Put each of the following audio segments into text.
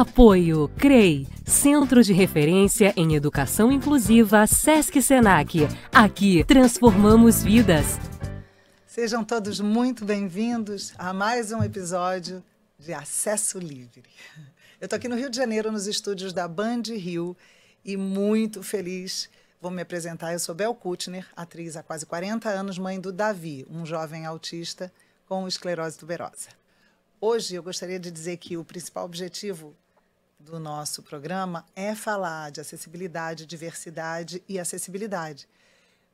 Apoio CREI, Centro de Referência em Educação Inclusiva Sesc Senac. Aqui transformamos vidas. Sejam todos muito bem-vindos a mais um episódio de Acesso Livre. Eu estou aqui no Rio de Janeiro, nos estúdios da Band Rio, e muito feliz. Vou me apresentar. Eu sou Bel Kutner, atriz há quase 40 anos, mãe do Davi, um jovem autista com esclerose tuberosa. Hoje eu gostaria de dizer que o principal objetivo do nosso programa é falar de acessibilidade, diversidade e acessibilidade.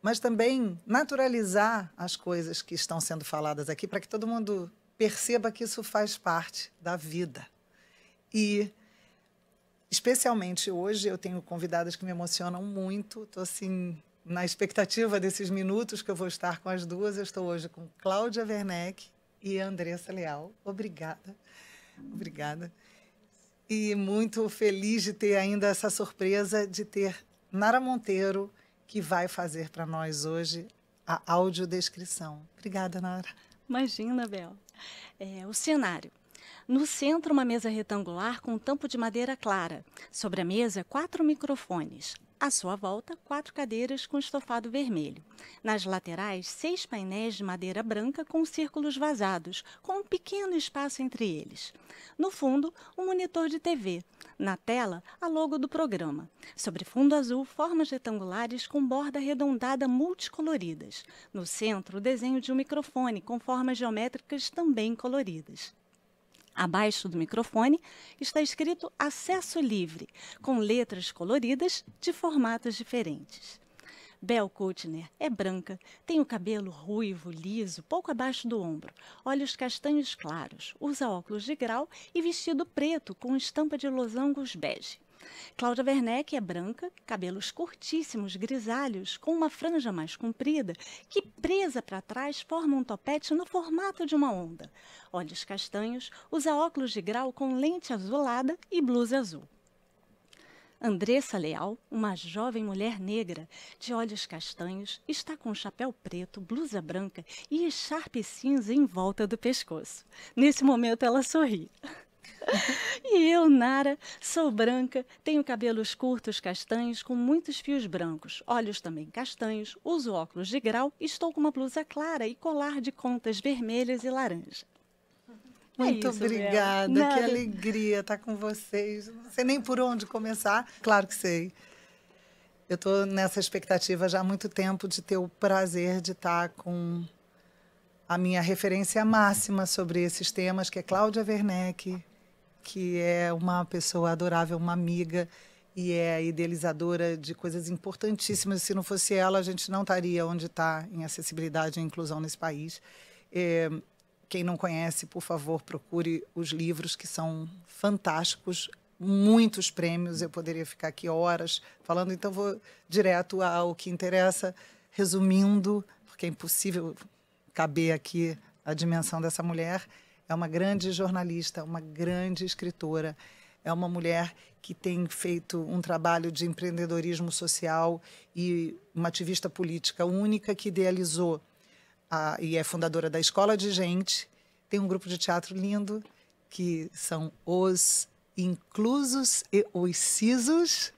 Mas também naturalizar as coisas que estão sendo faladas aqui para que todo mundo perceba que isso faz parte da vida. E especialmente hoje eu tenho convidadas que me emocionam muito. Estou assim na expectativa desses minutos que eu vou estar com as duas. Eu estou hoje com Cláudia Werneck e Andressa Leal. Obrigada, obrigada e muito feliz de ter ainda essa surpresa de ter Nara Monteiro, que vai fazer para nós hoje a audiodescrição. Obrigada, Nara. Imagina, Bel. É, o cenário. No centro, uma mesa retangular com um tampo de madeira clara. Sobre a mesa, quatro microfones. À sua volta, quatro cadeiras com estofado vermelho. Nas laterais, seis painéis de madeira branca com círculos vazados, com um pequeno espaço entre eles. No fundo, um monitor de TV. Na tela, a logo do programa. Sobre fundo azul, formas retangulares com borda arredondada multicoloridas. No centro, o desenho de um microfone com formas geométricas também coloridas. Abaixo do microfone está escrito Acesso Livre, com letras coloridas de formatos diferentes. Bel Kutner é branca, tem o cabelo ruivo, liso, pouco abaixo do ombro, olhos castanhos claros, usa óculos de grau e vestido preto com estampa de losangos bege. Cláudia Werneck é branca, cabelos curtíssimos, grisalhos, com uma franja mais comprida, que presa para trás forma um topete no formato de uma onda. Olhos castanhos, usa óculos de grau com lente azulada e blusa azul. Andressa Leal, uma jovem mulher negra, de olhos castanhos, está com chapéu preto, blusa branca e echarpe cinza em volta do pescoço. Nesse momento, ela sorri. e eu, Nara, sou branca, tenho cabelos curtos castanhos com muitos fios brancos, olhos também castanhos, uso óculos de grau, estou com uma blusa clara e colar de contas vermelhas e laranja. É muito é isso, obrigada, que alegria estar com vocês. Não sei nem por onde começar, claro que sei. Eu estou nessa expectativa já há muito tempo de ter o prazer de estar com a minha referência máxima sobre esses temas, que é Cláudia Werneck, que é uma pessoa adorável, uma amiga e é idealizadora de coisas importantíssimas. Se não fosse ela, a gente não estaria onde está em acessibilidade e inclusão nesse país. É, quem não conhece, por favor, procure os livros que são fantásticos, muitos prêmios. Eu poderia ficar aqui horas falando, então vou direto ao que interessa, resumindo, porque é impossível caber aqui a dimensão dessa mulher. É uma grande jornalista, uma grande escritora. É uma mulher que tem feito um trabalho de empreendedorismo social e uma ativista política única que idealizou a, e é fundadora da Escola de Gente. Tem um grupo de teatro lindo que são os inclusos e os cisos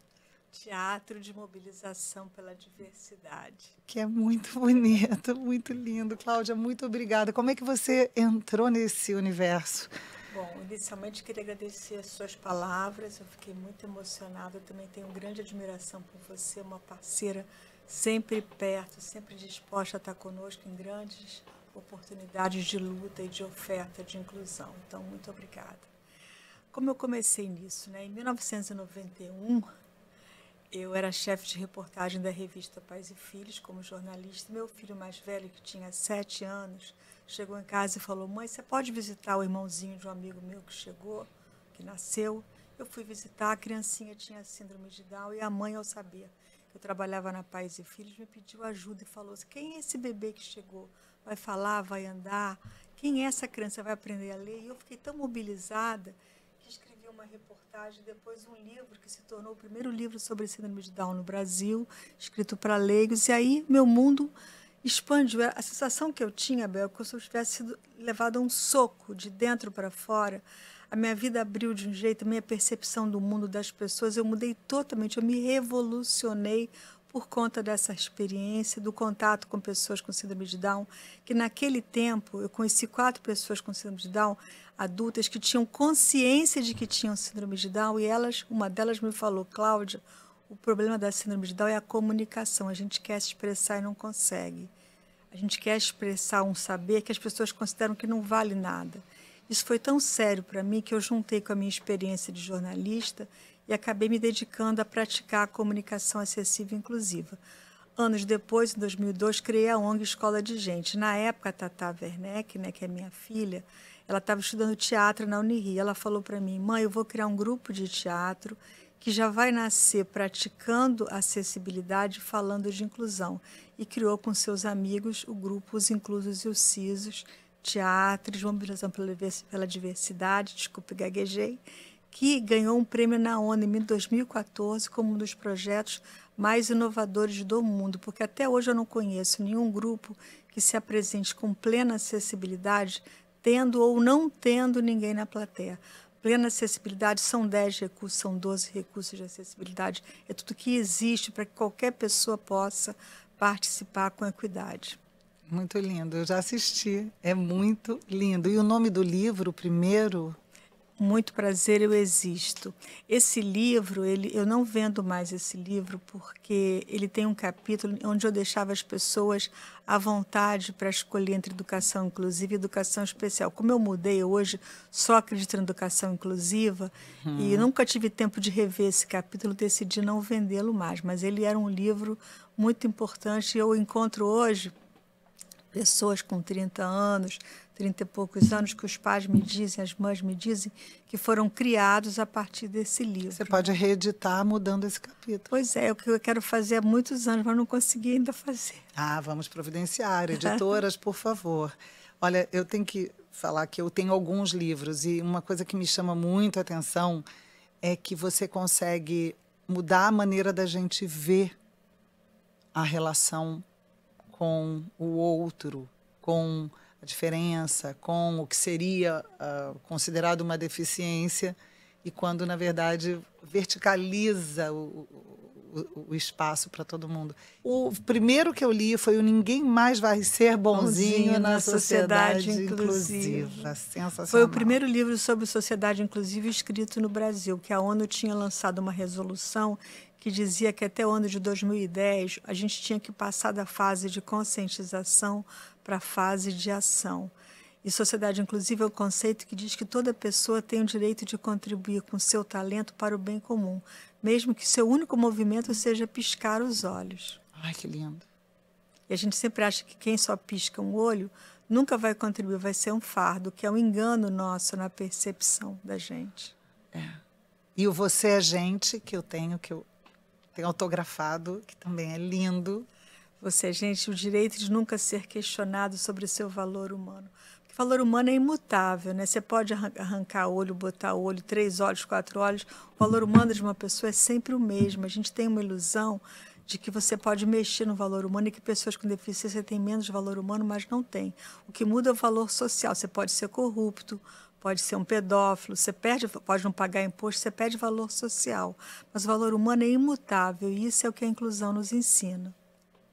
Teatro de Mobilização pela Diversidade. Que é muito bonito, muito lindo. Cláudia, muito obrigada. Como é que você entrou nesse universo? Bom, inicialmente queria agradecer as suas palavras, eu fiquei muito emocionada. Eu também tenho grande admiração por você, uma parceira sempre perto, sempre disposta a estar conosco em grandes oportunidades de luta e de oferta de inclusão. Então, muito obrigada. Como eu comecei nisso, né? Em 1991, eu era chefe de reportagem da revista Pais e Filhos, como jornalista. Meu filho mais velho, que tinha sete anos, chegou em casa e falou: Mãe, você pode visitar o irmãozinho de um amigo meu que chegou, que nasceu? Eu fui visitar, a criancinha tinha síndrome de Down e a mãe, ao saber que eu trabalhava na Pais e Filhos, me pediu ajuda e falou: assim, Quem é esse bebê que chegou? Vai falar, vai andar? Quem é essa criança? Vai aprender a ler? E eu fiquei tão mobilizada uma reportagem, depois um livro que se tornou o primeiro livro sobre síndrome de Down no Brasil, escrito para leigos. E aí meu mundo expandiu. A sensação que eu tinha, Bel, é que se eu tivesse sido levado a um soco de dentro para fora. A minha vida abriu de um jeito, a minha percepção do mundo, das pessoas, eu mudei totalmente, eu me revolucionei por conta dessa experiência, do contato com pessoas com síndrome de Down, que naquele tempo eu conheci quatro pessoas com síndrome de Down, adultas que tinham consciência de que tinham síndrome de Down, e elas, uma delas me falou, Cláudia, o problema da síndrome de Down é a comunicação, a gente quer se expressar e não consegue. A gente quer expressar um saber que as pessoas consideram que não vale nada. Isso foi tão sério para mim que eu juntei com a minha experiência de jornalista e acabei me dedicando a praticar a comunicação acessível e inclusiva. Anos depois, em 2002, criei a ONG Escola de Gente. Na época, a Tata Werneck, né, que é minha filha, ela estava estudando teatro na Unirio. Ela falou para mim, mãe, eu vou criar um grupo de teatro que já vai nascer praticando acessibilidade, falando de inclusão. E criou com seus amigos o grupo Os Inclusos e os Cisos, Teatros, Mobilização pela Diversidade, desculpe, gaguejei, que ganhou um prêmio na ONU em 2014 como um dos projetos mais inovadores do mundo, porque até hoje eu não conheço nenhum grupo que se apresente com plena acessibilidade, tendo ou não tendo ninguém na plateia. Plena acessibilidade são 10 recursos, são 12 recursos de acessibilidade, é tudo que existe para que qualquer pessoa possa participar com equidade. Muito lindo, eu já assisti, é muito lindo. E o nome do livro, primeiro? Muito prazer, eu existo. Esse livro, ele, eu não vendo mais esse livro porque ele tem um capítulo onde eu deixava as pessoas à vontade para escolher entre educação inclusiva e educação especial. Como eu mudei hoje, só acredito em educação inclusiva hum. e uhum. nunca tive tempo de rever esse capítulo, decidi não vendê-lo mais. Mas ele era um livro muito importante e eu encontro hoje pessoas com 30 anos, 30 e poucos anos, que os pais me dizem, as mães me dizem, que foram criados a partir desse livro. Você pode reeditar mudando esse capítulo. Pois é, é o que eu quero fazer há muitos anos, mas não consegui ainda fazer. Ah, vamos providenciar. Editoras, por favor. Olha, eu tenho que falar que eu tenho alguns livros e uma coisa que me chama muito a atenção é que você consegue mudar a maneira da gente ver a relação com o outro, com a diferença, com o que seria uh, considerado uma deficiência, e quando, na verdade, verticaliza o, o, espaço para todo mundo. O primeiro que eu li foi o Ninguém Mais Vai Ser Bonzinho, Bonzinho na Sociedade, inclusiva. inclusiva. Sensacional. Foi o primeiro livro sobre sociedade inclusiva escrito no Brasil, que a ONU tinha lançado uma resolução que dizia que até o ano de 2010 a gente tinha que passar da fase de conscientização para a fase de ação. E sociedade inclusiva é o um conceito que diz que toda pessoa tem o direito de contribuir com seu talento para o bem comum, mesmo que seu único movimento seja piscar os olhos. Ai, que lindo. E a gente sempre acha que quem só pisca um olho nunca vai contribuir, vai ser um fardo, que é um engano nosso na percepção da gente. É. E o Você é Gente, que eu tenho, que eu tenho autografado, que também é lindo. Você é Gente, o direito de nunca ser questionado sobre o seu valor humano. Valor humano é imutável, né? Você pode arrancar olho, botar olho, três olhos, quatro olhos. O valor humano de uma pessoa é sempre o mesmo. A gente tem uma ilusão de que você pode mexer no valor humano e que pessoas com deficiência têm menos valor humano, mas não tem. O que muda é o valor social. Você pode ser corrupto, pode ser um pedófilo, você perde, pode não pagar imposto, você perde valor social. Mas o valor humano é imutável e isso é o que a inclusão nos ensina.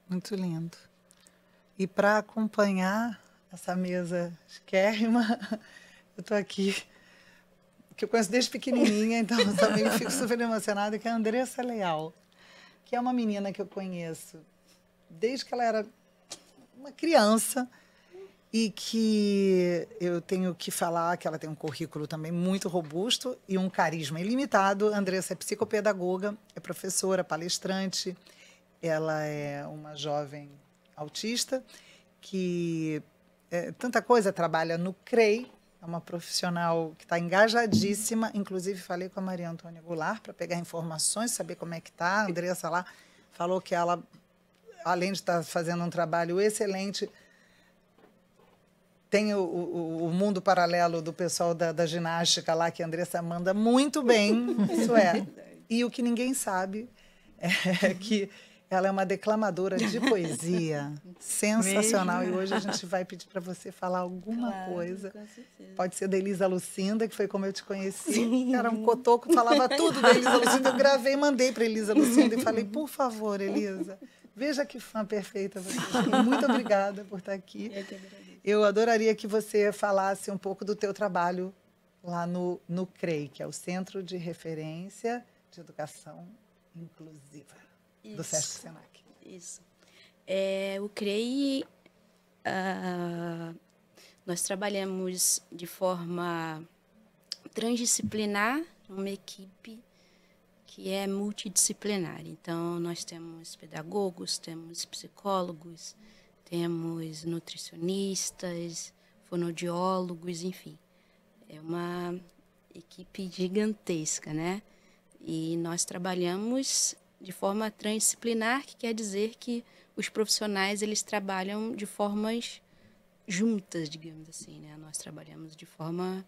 Muito lindo. E para acompanhar essa mesa esquérrima. Eu estou aqui, que eu conheço desde pequenininha, então também fico super emocionada, que é a Andressa Leal, que é uma menina que eu conheço desde que ela era uma criança e que eu tenho que falar que ela tem um currículo também muito robusto e um carisma ilimitado. A Andressa é psicopedagoga, é professora, palestrante, ela é uma jovem autista que é, tanta coisa, trabalha no CREI, é uma profissional que está engajadíssima. Inclusive, falei com a Maria Antônia Goulart para pegar informações, saber como é que está. A Andressa lá falou que ela, além de estar tá fazendo um trabalho excelente, tem o, o, o mundo paralelo do pessoal da, da, ginástica lá, que a Andressa manda muito bem, isso é. E o que ninguém sabe é que ela é uma declamadora de poesia sensacional Mesmo? e hoje a gente vai pedir para você falar alguma claro, coisa. Pode ser da Elisa Lucinda, que foi como eu te conheci. Sim. Era um cotoco, falava tudo da Elisa Lucinda. Eu gravei, mandei para Elisa Lucinda e falei: "Por favor, Elisa, veja que fã perfeita você. É. Muito obrigada por estar tá aqui. Eu, eu adoraria que você falasse um pouco do teu trabalho lá no no CREI, que é o Centro de Referência de Educação Inclusiva. Isso. do Sesc Senac. Isso. É, o CREI, uh, nós trabalhamos de forma transdisciplinar, uma equipe que é multidisciplinar. Então, nós temos pedagogos, temos psicólogos, temos nutricionistas, fonodiólogos, enfim. É uma equipe gigantesca, né? E nós trabalhamos de forma transdisciplinar, que quer dizer que os profissionais eles trabalham de formas juntas, digamos assim, né? Nós trabalhamos de forma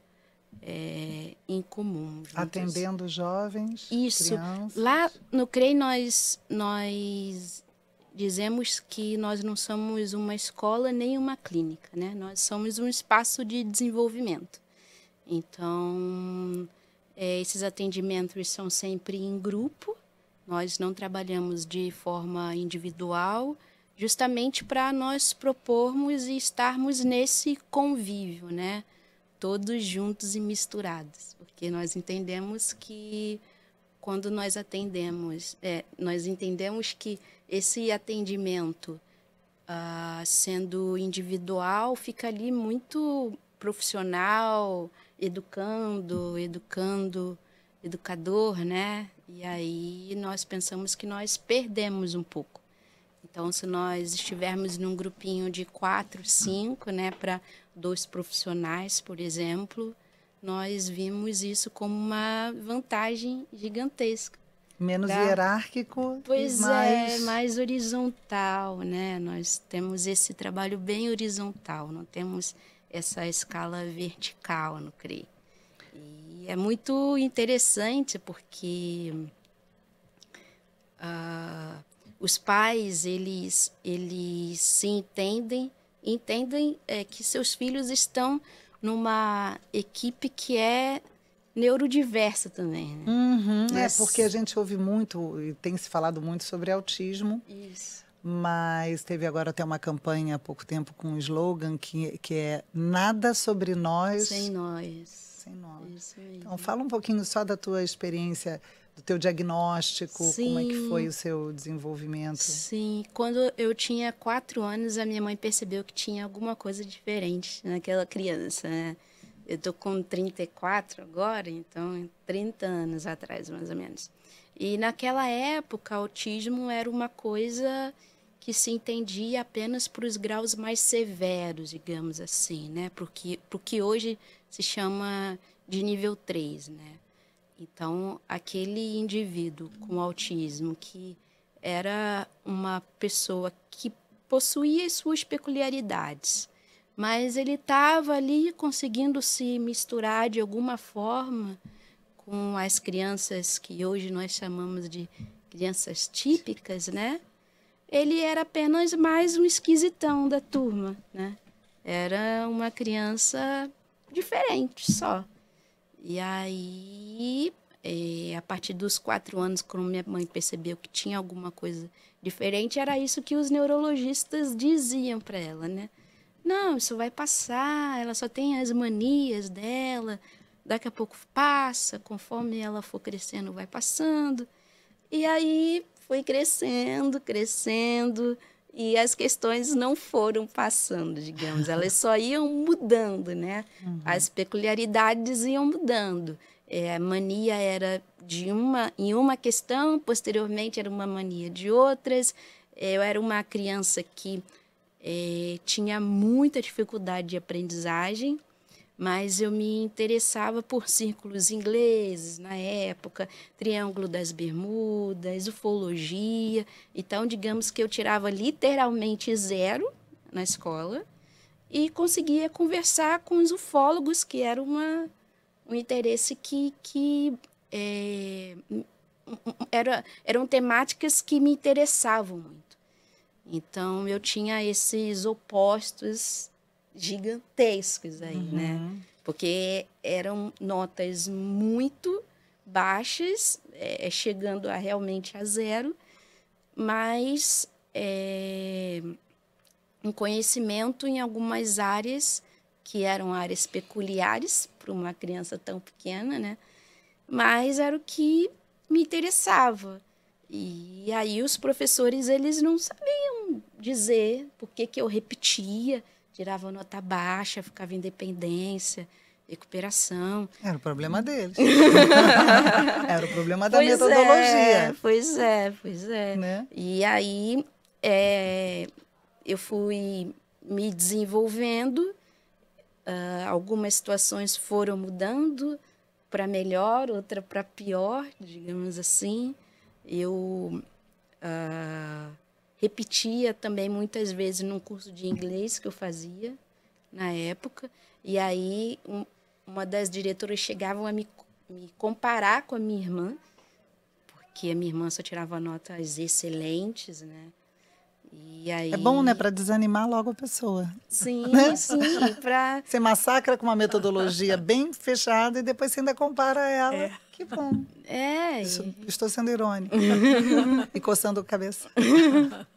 é, em comum. Juntas. Atendendo jovens, Isso. Crianças. Lá no CREI nós, nós dizemos que nós não somos uma escola nem uma clínica, né? Nós somos um espaço de desenvolvimento. Então, é, esses atendimentos são sempre em grupo, nós não trabalhamos de forma individual, justamente para nós propormos e estarmos nesse convívio, né? Todos juntos e misturados, porque nós entendemos que quando nós atendemos, é, nós entendemos que esse atendimento uh, sendo individual fica ali muito profissional, educando, educando educador, né? E aí nós pensamos que nós perdemos um pouco. Então, se nós estivermos num grupinho de quatro, cinco, né, para dois profissionais, por exemplo, nós vimos isso como uma vantagem gigantesca. Menos tá? hierárquico, pois é, mais... é, mais horizontal, né? Nós temos esse trabalho bem horizontal, não temos essa escala vertical no CRI é muito interessante porque uh, os pais eles eles se entendem entendem é, que seus filhos estão numa equipe que é neurodiversa também. Né? Uhum, É porque a gente ouve muito e tem se falado muito sobre autismo. Isso. Mas teve agora até uma campanha há pouco tempo com um slogan que, que é nada sobre nós. Sem nós sem nome. Isso aí. Então, fala um pouquinho só da tua experiência, do teu diagnóstico, Sim. como é que foi o seu desenvolvimento. Sim, quando eu tinha quatro anos, a minha mãe percebeu que tinha alguma coisa diferente naquela criança, né? Eu tô com 34 agora, então 30 anos atrás, mais ou menos. E naquela época, autismo era uma coisa que se entendia apenas para os graus mais severos, digamos assim, né? Porque, porque hoje se chama de nível 3, né? Então, aquele indivíduo com autismo que era uma pessoa que possuía suas peculiaridades, mas ele estava ali conseguindo se misturar de alguma forma com as crianças que hoje nós chamamos de crianças típicas, né? Ele era apenas mais um esquisitão da turma, né? Era uma criança diferente só. E aí, é, a partir dos quatro anos, quando minha mãe percebeu que tinha alguma coisa diferente, era isso que os neurologistas diziam para ela, né? Não, isso vai passar, ela só tem as manias dela, daqui a pouco passa, conforme ela for crescendo, vai passando. E aí foi crescendo, crescendo e as questões não foram passando, digamos, elas só iam mudando, né? Uhum. As peculiaridades iam mudando. É, a mania era de uma em uma questão, posteriormente era uma mania de outras. É, eu era uma criança que é, tinha muita dificuldade de aprendizagem, mas eu me interessava por círculos ingleses na época, Triângulo das Bermudas, ufologia. Então, digamos que eu tirava literalmente zero na escola e conseguia conversar com os ufólogos, que era uma, um interesse que, que é, era, eram temáticas que me interessavam muito. Então, eu tinha esses opostos gigantescos aí, né? uhum. né? Porque eram notas muito baixas, é, chegando a realmente a zero, mas é, um conhecimento em algumas áreas que eram áreas peculiares para uma criança tão pequena, né? Mas era o que me interessava. E aí os professores eles não sabiam dizer por que que eu repetia, tirava nota baixa, ficava em dependência, recuperação. Era o problema deles. Era o problema da pois metodologia. É, pois é, pois é. Né? E aí é, eu fui me desenvolvendo, uh, algumas situações foram mudando para melhor, outra para pior, digamos assim. Eu. Uh, repetia também muitas vezes num curso de inglês que eu fazia na época. E aí um, uma das diretoras chegava a me, me comparar com a minha irmã, porque a minha irmã só tirava notas excelentes, né? Aí... É bom, né, para desanimar logo a pessoa. Sim, né? sim. para Você massacra com uma metodologia bem fechada e depois você ainda compara ela. É. Que bom. É. Isso, estou sendo irônica e coçando a cabeça.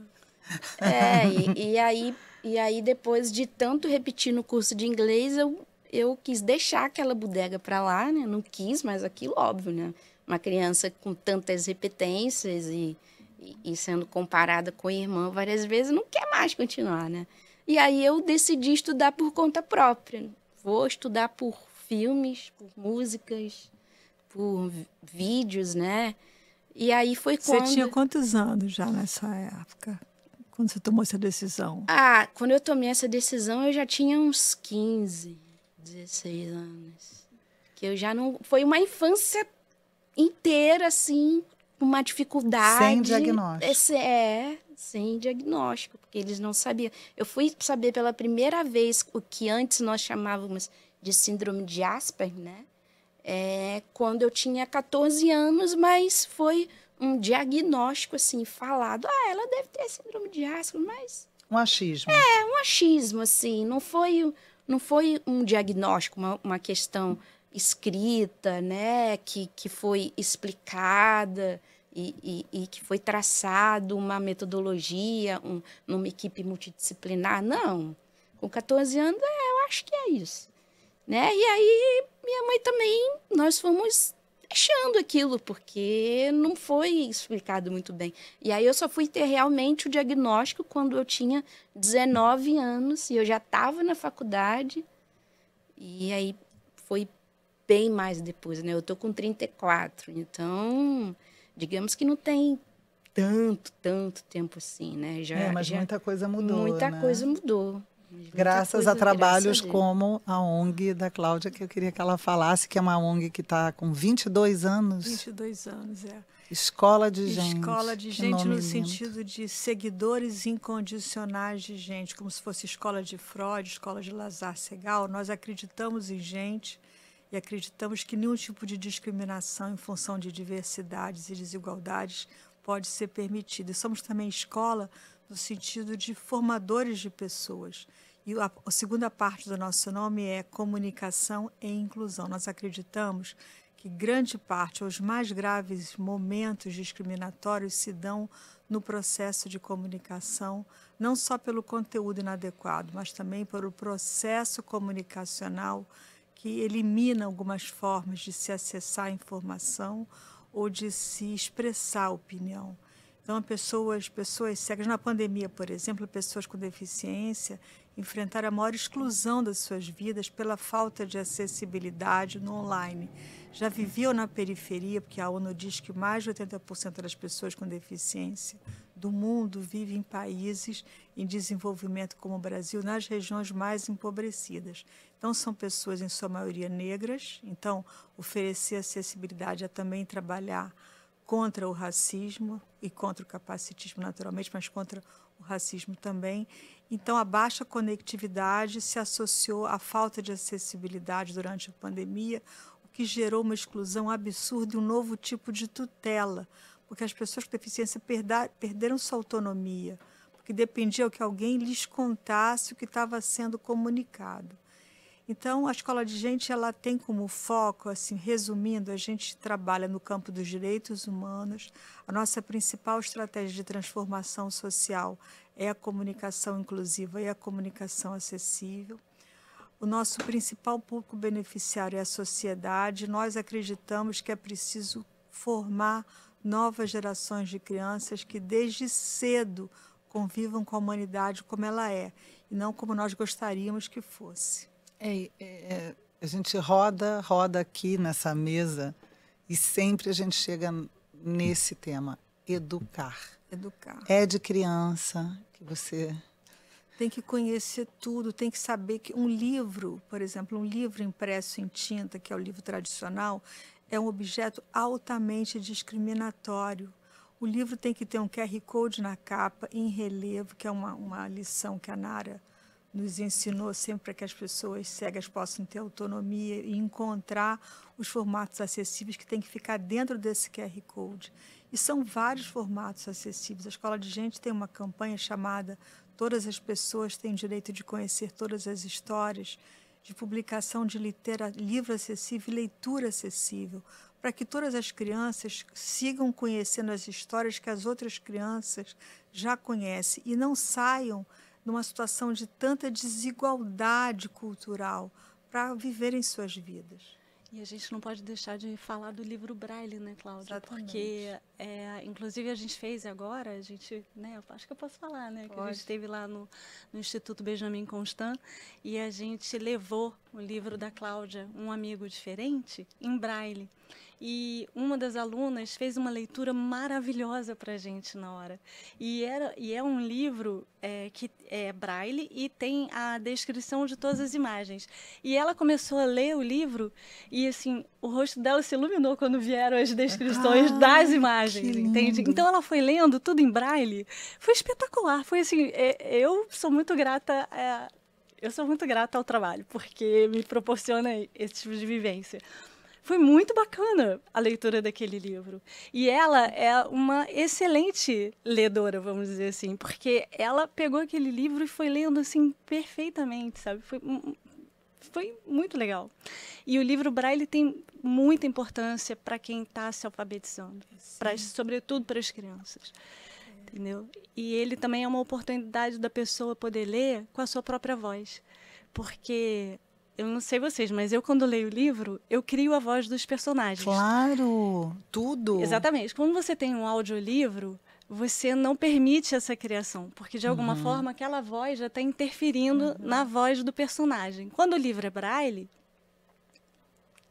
É, e, e, aí, e aí depois de tanto repetir no curso de inglês, eu, eu quis deixar aquela bodega para lá, né? Não quis, mas aquilo, óbvio, né? Uma criança com tantas repetências e, e, e sendo comparada com a irmã várias vezes, não quer mais continuar, né? E aí eu decidi estudar por conta própria. Vou estudar por filmes, por músicas, por vídeos, né? E aí foi quando... Você tinha quantos anos já nessa época? quando você tomou essa decisão? Ah, quando eu tomei essa decisão, eu já tinha uns 15, 16 anos. Que eu já não. Foi uma infância inteira, assim, com uma dificuldade. Sem diagnóstico. Esse, é, é, sem diagnóstico, porque eles não sabiam. Eu fui saber pela primeira vez o que antes nós chamávamos de síndrome de Asperger, né? É, quando eu tinha 14 anos, mas foi um diagnóstico assim falado. Ah, ela deve ter síndrome de Asperger, mas um achismo. É, um achismo assim, não foi não foi um diagnóstico, uma, uma questão escrita, né, que, que foi explicada e, e, e que foi traçado uma metodologia, um, numa equipe multidisciplinar, não. Com 14 anos, é, eu acho que é isso, né? E aí minha mãe também, nós fomos fechando aquilo, porque não foi explicado muito bem. E aí eu só fui ter realmente o diagnóstico quando eu tinha 19 anos e eu já estava na faculdade. E aí foi bem mais depois, né? Eu tô com 34, então digamos que não tem tanto, tanto tempo assim, né? Já, é, mas já, muita coisa mudou. Muita né? coisa mudou graças a trabalhos como a ONG da Cláudia, que eu queria que ela falasse, que é uma ONG que está com 22 anos. 22 anos, é. Escola de gente. Escola de gente no lindo. sentido de seguidores incondicionais de gente, como se fosse escola de Freud, escola de Lazar Segal. Nós acreditamos em gente e acreditamos que nenhum tipo de discriminação em função de diversidades e desigualdades pode ser permitido. E somos também escola no sentido de formadores de pessoas. E a, a segunda parte do nosso nome é comunicação e inclusão. Nós acreditamos que grande parte, os mais graves momentos discriminatórios se dão no processo de comunicação, não só pelo conteúdo inadequado, mas também pelo processo comunicacional que elimina algumas formas de se acessar a informação ou de se expressar a opinião. Então, pessoas, pessoas cegas, na pandemia, por exemplo, pessoas com deficiência enfrentaram a maior exclusão das suas vidas pela falta de acessibilidade no online. Já viviam na periferia, porque a ONU diz que mais de 80% das pessoas com deficiência do mundo vivem em países em desenvolvimento como o Brasil, nas regiões mais empobrecidas. Então, são pessoas, em sua maioria, negras. Então, oferecer acessibilidade é também trabalhar contra o racismo e contra o capacitismo naturalmente, mas contra o racismo também. Então, a baixa conectividade se associou à falta de acessibilidade durante a pandemia, o que gerou uma exclusão absurda e um novo tipo de tutela, porque as pessoas com deficiência perderam sua autonomia, porque dependia que alguém lhes contasse o que estava sendo comunicado. Então, a escola de gente ela tem como foco, assim, resumindo, a gente trabalha no campo dos direitos humanos. A nossa principal estratégia de transformação social é a comunicação inclusiva e a comunicação acessível. O nosso principal público beneficiário é a sociedade. Nós acreditamos que é preciso formar novas gerações de crianças que desde cedo convivam com a humanidade como ela é e não como nós gostaríamos que fosse. É, é, é, a gente roda, roda aqui nessa mesa e sempre a gente chega nesse tema: educar. Educar. É de criança que você. Tem que conhecer tudo, tem que saber que um livro, por exemplo, um livro impresso em tinta, que é o livro tradicional, é um objeto altamente discriminatório. O livro tem que ter um QR Code na capa, em relevo, que é uma, uma lição que a Nara nos ensinou sempre que as pessoas cegas possam ter autonomia e encontrar os formatos acessíveis que tem que ficar dentro desse QR Code. E são vários formatos acessíveis. A Escola de Gente tem uma campanha chamada Todas as Pessoas Têm Direito de Conhecer Todas as Histórias, de publicação de litera, livro acessível e leitura acessível, para que todas as crianças sigam conhecendo as histórias que as outras crianças já conhecem e não saiam numa situação de tanta desigualdade cultural para viverem suas vidas. E a gente não pode deixar de falar do livro Braille, né, Cláudia? Exatamente. Porque, é, inclusive, a gente fez agora, a gente, né, acho que eu posso falar, né, pode. que a gente esteve lá no, no, Instituto Benjamin Constant e a gente levou o livro da Cláudia, Um Amigo Diferente, em Braille e uma das alunas fez uma leitura maravilhosa para a gente na hora. E, era, e é um livro é, que é braille e tem a descrição de todas as imagens. E ela começou a ler o livro e, assim, o rosto dela se iluminou quando vieram as descrições ah, das imagens, entende? Então ela foi lendo tudo em braille. Foi espetacular. Foi assim, é, eu sou muito grata é, eu sou muito grata ao trabalho, porque me proporciona esse tipo de vivência. Foi muito bacana a leitura daquele livro. E ela é uma excelente ledora, vamos dizer assim, porque ela pegou aquele livro e foi lendo assim perfeitamente, sabe? Foi foi muito legal. E o livro Braille tem muita importância para quem está se alfabetizando, pra, sobretudo para as crianças. É. Entendeu? E ele também é uma oportunidade da pessoa poder ler com a sua própria voz. Porque eu não sei vocês, mas eu quando leio o livro, eu crio a voz dos personagens. Claro, tudo. Exatamente. Quando você tem um audiolivro, você não permite essa criação, porque de alguma uhum. forma aquela voz já está interferindo uhum. na voz do personagem. Quando o livro é braille,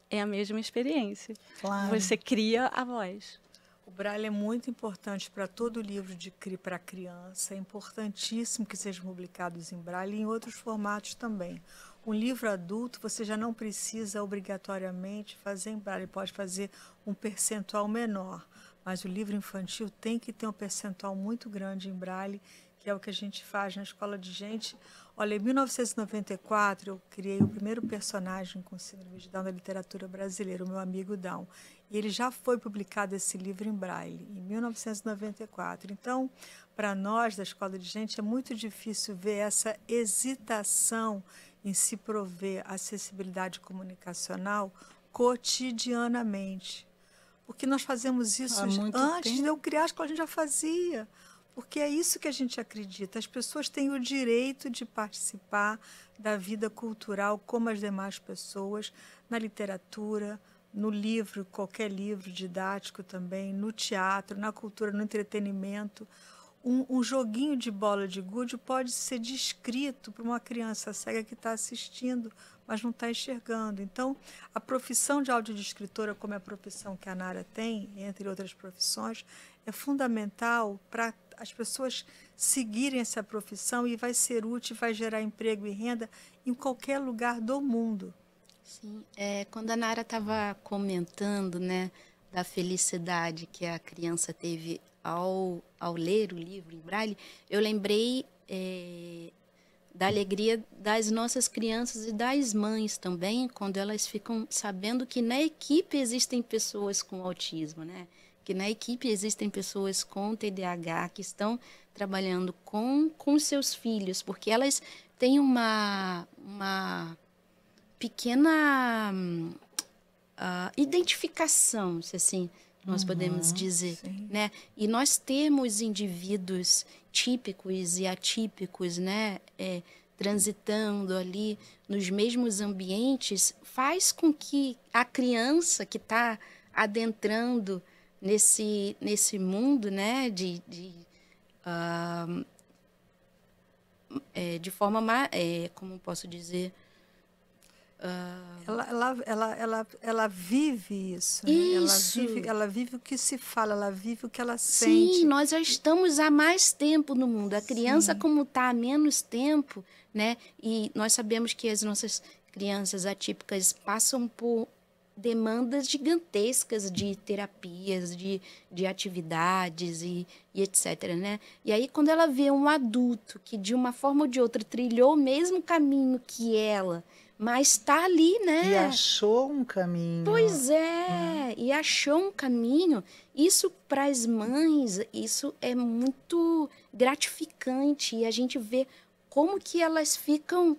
é a mesma experiência. Claro. Você cria a voz. O braille é muito importante para todo livro de para criança. É importantíssimo que sejam publicados em braille e em outros formatos também um livro adulto, você já não precisa obrigatoriamente fazer em braille, pode fazer um percentual menor. Mas o livro infantil tem que ter um percentual muito grande em braille, que é o que a gente faz na escola de gente. Olha, em 1994 eu criei o primeiro personagem com síndrome de Down da literatura brasileira, o meu amigo Down. E ele já foi publicado esse livro em braille, em 1994. Então, para nós da escola de gente, é muito difícil ver essa hesitação em se prover acessibilidade comunicacional cotidianamente. Porque nós fazemos isso antes tempo. de eu criar a escola, a gente já fazia. Porque é isso que a gente acredita. As pessoas têm o direito de participar da vida cultural como as demais pessoas, na literatura, no livro, qualquer livro didático também, no teatro, na cultura, no entretenimento um, um joguinho de bola de gude pode ser descrito para uma criança cega que está assistindo, mas não está enxergando. Então, a profissão de audiodescritora, como é a profissão que a Nara tem, entre outras profissões, é fundamental para as pessoas seguirem essa profissão e vai ser útil, vai gerar emprego e renda em qualquer lugar do mundo. Sim, é, quando a Nara estava comentando, né, da felicidade que a criança teve ao, ao ler o livro em braille, eu lembrei é, da alegria das nossas crianças e das mães também, quando elas ficam sabendo que na equipe existem pessoas com autismo, né? Que na equipe existem pessoas com TDAH que estão trabalhando com, com seus filhos, porque elas têm uma, uma pequena uh, identificação, se assim, nós uhum, podemos dizer, sim. né? E nós temos indivíduos típicos e atípicos, né? É, transitando ali nos mesmos ambientes faz com que a criança que está adentrando nesse nesse mundo, né? De, de uh, é, de forma é, como posso dizer ela, ela, ela, ela, ela, vive isso, isso. Né? Ela, vive, ela vive o que se fala, ela vive o que ela sente. Sim, nós já estamos há mais tempo no mundo. A criança, Sim. como está há menos tempo, né? e nós sabemos que as nossas crianças atípicas passam por demandas gigantescas de terapias, de, de atividades e, e etc. Né? E aí, quando ela vê um adulto que, de uma forma ou de outra, trilhou o mesmo caminho que ela mas está ali, né? E achou um caminho. Pois é, é. e achou um caminho. Isso para as mães, isso é muito gratificante e a gente vê como que elas ficam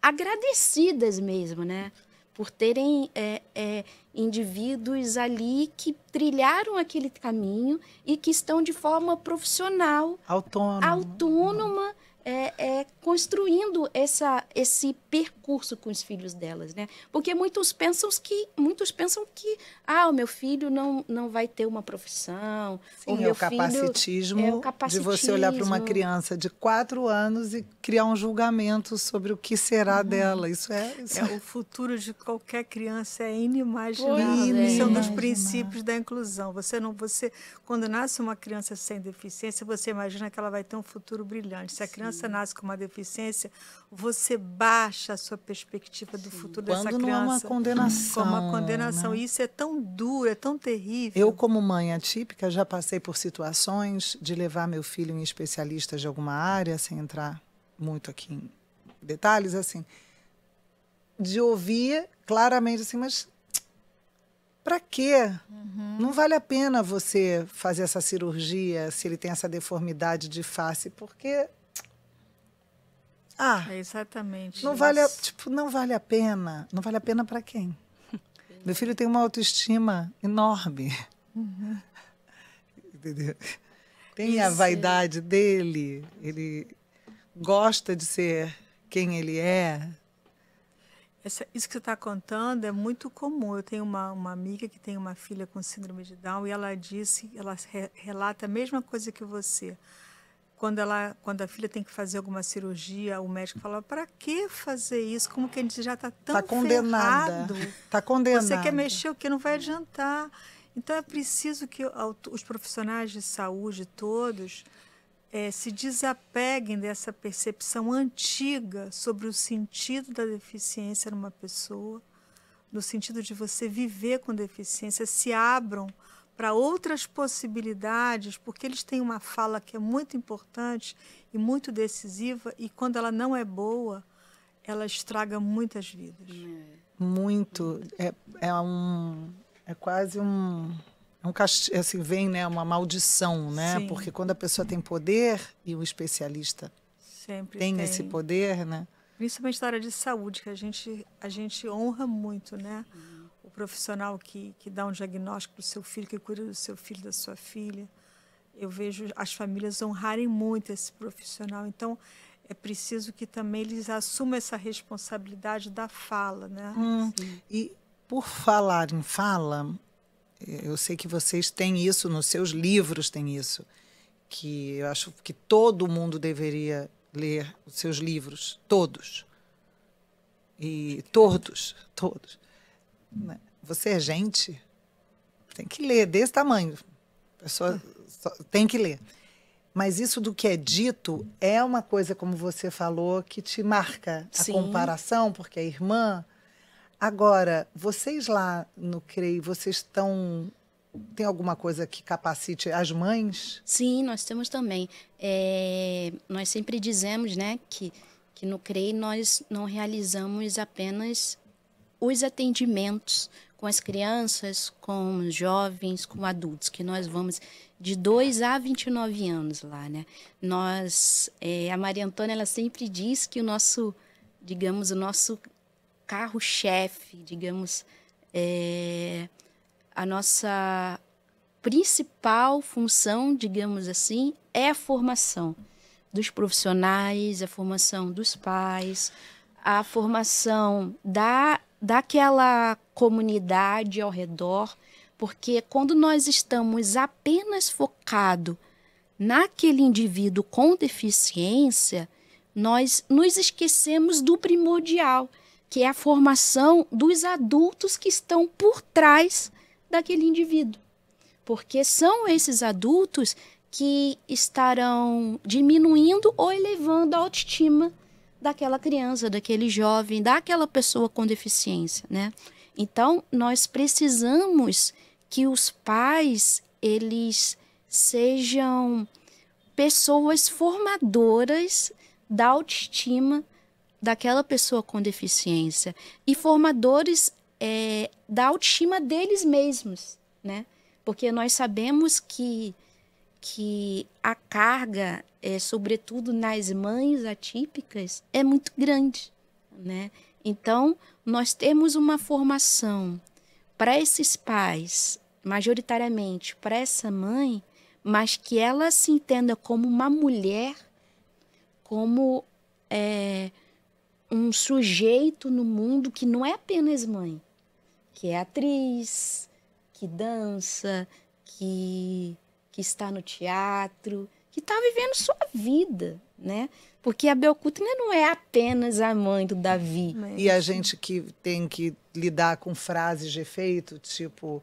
agradecidas mesmo, né? Por terem é, é, indivíduos ali que trilharam aquele caminho e que estão de forma profissional, autônoma, autônoma é, é, construindo essa, esse percurso com os filhos delas, né? Porque muitos pensam que muitos pensam que ah, o meu filho não, não vai ter uma profissão. Sim, o é meu é, o capacitismo é o capacitismo de você olhar para uma criança de quatro anos e criar um julgamento sobre o que será uhum. dela. Isso é, é isso é, o futuro de qualquer criança é inimaginável. Isso é um dos é. princípios da inclusão. Você não você quando nasce uma criança sem deficiência você imagina que ela vai ter um futuro brilhante. Se a criança criança nasce com uma deficiência, você baixa a sua perspectiva do Sim, futuro dessa criança. Quando não é uma condenação. Como uma condenação. Né? Isso é tão duro, é tão terrível. Eu, como mãe atípica, já passei por situações de levar meu filho em especialista de alguma área, sem entrar muito aqui em detalhes, assim, de ouvir claramente assim, mas para quê? Uhum. Não vale a pena você fazer essa cirurgia se ele tem essa deformidade de face, porque ah, é exatamente. Não isso. vale, a, tipo, não vale a pena. Não vale a pena para quem? Meu filho tem uma autoestima enorme. Uhum. Entendeu? Tem isso. a vaidade dele, ele gosta de ser quem ele é. Essa, isso que você está contando é muito comum. Eu tenho uma, uma amiga que tem uma filha com síndrome de Down e ela disse, ela re, relata a mesma coisa que você quando ela, quando a filha tem que fazer alguma cirurgia, o médico fala: "Para que fazer isso? Como que a gente já está tão tá condenado? Tá condenado. Você quer mexer o que não vai adiantar. Então é preciso que os profissionais de saúde todos é, se desapeguem dessa percepção antiga sobre o sentido da deficiência numa pessoa, no sentido de você viver com deficiência, se abram para outras possibilidades, porque eles têm uma fala que é muito importante e muito decisiva, e quando ela não é boa, ela estraga muitas vidas. É. Muito. É, é um. É quase um. É um cast... É assim, vem né, uma maldição, né? Sim. Porque quando a pessoa tem poder, e o especialista Sempre tem, tem esse poder, né? Principalmente na área de saúde, que a gente, a gente honra muito, né? Uhum profissional que, que dá um diagnóstico do seu filho, que cuida do seu filho, da sua filha. Eu vejo as famílias honrarem muito esse profissional. Então, é preciso que também eles assumam essa responsabilidade da fala, né? Hum, e por falar em fala, eh, eu sei que vocês têm isso nos seus livros, tem isso que eu acho que todo mundo deveria ler os seus livros, todos. E todos, todos. Né? Você é gente? Tem que ler desse tamanho. A pessoa só, tem que ler. Mas isso do que é dito é uma coisa, como você falou, que te marca a Sim. comparação, porque é irmã. Agora, vocês lá no CREI, vocês estão. Tem alguma coisa que capacite as mães? Sim, nós temos também. É, nós sempre dizemos né, que, que no CREI nós não realizamos apenas os atendimentos, com as crianças, com os jovens, com adultos, que nós vamos de 2 a 29 anos lá, né? Nós, é, a Maria Antônia, ela sempre diz que o nosso, digamos, o nosso carro-chefe, digamos, é, a nossa principal função, digamos assim, é a formação dos profissionais, a formação dos pais, a formação da daquela comunidade ao redor, porque quando nós estamos apenas focado naquele indivíduo com deficiência, nós nos esquecemos do primordial, que é a formação dos adultos que estão por trás daquele indivíduo. Porque são esses adultos que estarão diminuindo ou elevando a autoestima daquela criança, daquele jovem, daquela pessoa com deficiência, né? Então, nós precisamos que os pais, eles sejam pessoas formadoras da autoestima daquela pessoa com deficiência e formadores é, da autoestima deles mesmos, né? Porque nós sabemos que, que a carga é, sobretudo nas mães atípicas, é muito grande. Né? Então, nós temos uma formação para esses pais, majoritariamente para essa mãe, mas que ela se entenda como uma mulher, como é, um sujeito no mundo que não é apenas mãe, que é atriz, que dança, que, que está no teatro, que está vivendo sua vida, né? Porque a Belcutna não é apenas a mãe do Davi. Mas... E a gente que tem que lidar com frases de efeito, tipo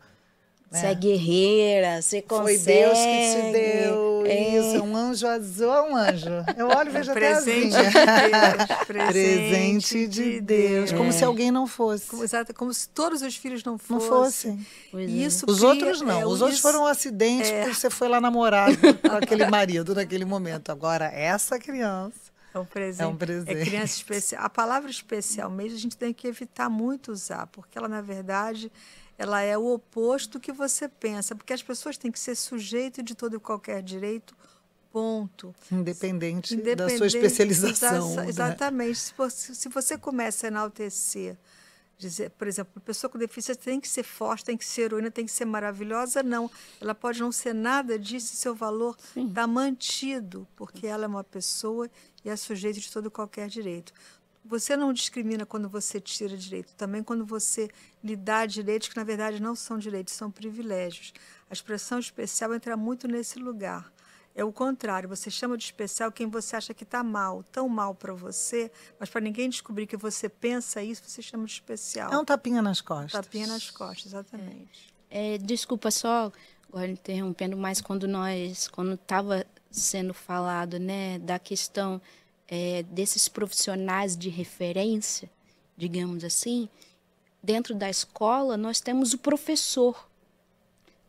é. Você é. é guerreira, você consegue. Foi Deus que te deu é. isso, é um anjo azul, é um anjo. Eu olho e vejo até presente de Deus, presente de Deus, como se alguém não fosse. Como, exato, como se todos os filhos não fossem. Não fossem. Isso os cria, outros não, os outros foram um acidente porque você foi lá namorar com aquele marido naquele momento. Agora essa criança é um presente. É um presente. É criança especial. A palavra especial mesmo a gente tem que evitar muito usar, porque ela na verdade ela é o oposto do que você pensa, porque as pessoas têm que ser sujeito de todo e qualquer direito, ponto. Independente, Independente da sua especialização. Da, né? exatamente. Né? Se, se você começa a enaltecer, dizer, por exemplo, a pessoa com deficiência tem que ser forte, tem que ser heroína, tem que ser maravilhosa, não. Ela pode não ser nada disso e seu valor está mantido, porque ela é uma pessoa e é sujeito de todo e qualquer direito você não discrimina quando você tira direito, também quando você lhe dá direitos que, na verdade, não são direitos, são privilégios. A expressão especial entra muito nesse lugar. É o contrário, você chama de especial quem você acha que está mal, tão mal para você, mas para ninguém descobrir que você pensa isso, você chama de especial. É um tapinha nas costas. Tapinha nas costas, exatamente. É, é, desculpa só, agora interrompendo, mas quando nós, quando estava sendo falado, né, da questão é, desses profissionais de referência, digamos assim, dentro da escola nós temos o professor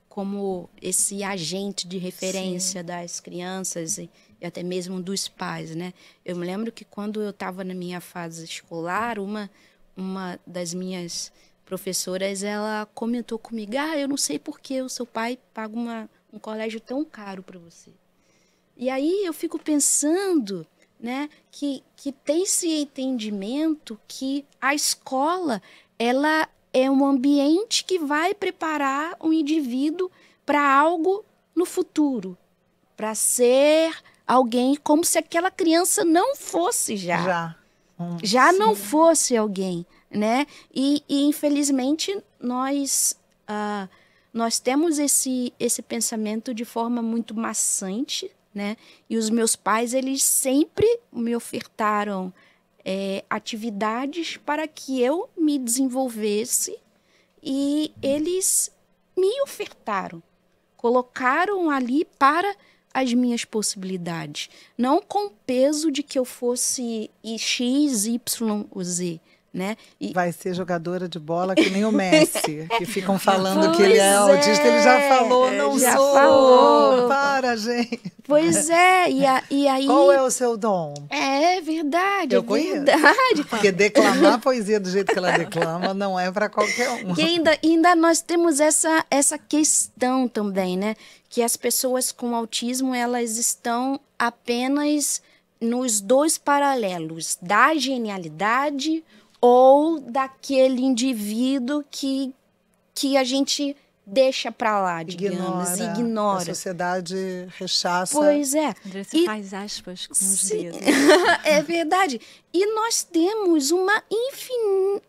como esse agente de referência Sim. das crianças e, e, até mesmo dos pais, né? Eu me lembro que quando eu estava na minha fase escolar, uma uma das minhas professoras ela comentou comigo: "Ah, eu não sei por que o seu pai paga uma, um colégio tão caro para você". E aí eu fico pensando né? Que, que tem esse entendimento que a escola ela é um ambiente que vai preparar o um indivíduo para algo no futuro, para ser alguém como se aquela criança não fosse já. Já. Hum, já não fosse alguém, né? E, e infelizmente nós uh, nós temos esse esse pensamento de forma muito maçante, né? E os meus pais, eles sempre me ofertaram é, atividades para que eu me desenvolvesse e eles me ofertaram, colocaram ali para as minhas possibilidades, não com o peso de que eu fosse X, Y ou Z, né? E... Vai ser jogadora de bola que nem o Messi, que ficam falando pois que ele é, é autista, ele já é, falou, não já sou. Falou. Para, gente. Pois é, e, a, e aí. Qual é o seu dom? É, é verdade, Eu é conheço. verdade. Porque declamar a poesia do jeito que ela declama não é para qualquer um. E ainda, ainda nós temos essa, essa questão também, né? Que as pessoas com autismo elas estão apenas nos dois paralelos da genialidade ou daquele indivíduo que, que a gente deixa para lá, digamos, ignora, ignora. A sociedade rechaça. Pois é. você e... faz aspas com os dedos. é verdade. E nós temos uma infinita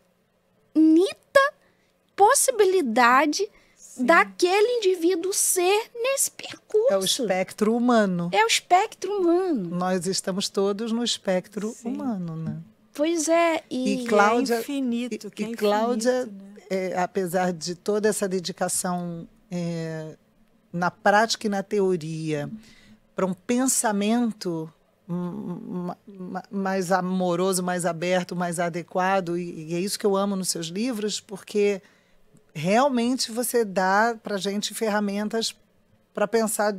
possibilidade Sim. daquele indivíduo ser nesse percurso. É o espectro humano. É o espectro humano. Nós estamos todos no espectro Sim. humano, né? Pois é, e, e é Cláudia, é infinito. E, é e Cláudia, infinito, né? é, apesar de toda essa dedicação é, na prática e na teoria para um pensamento mais amoroso, mais aberto, mais adequado, e, e é isso que eu amo nos seus livros, porque realmente você dá para gente ferramentas para pensar,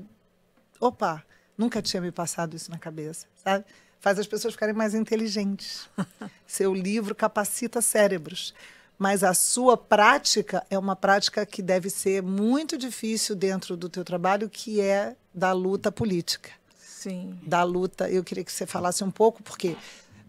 opa, nunca tinha me passado isso na cabeça, sabe? faz as pessoas ficarem mais inteligentes. Seu livro capacita cérebros. Mas a sua prática é uma prática que deve ser muito difícil dentro do teu trabalho, que é da luta política. Sim. Da luta. Eu queria que você falasse um pouco, porque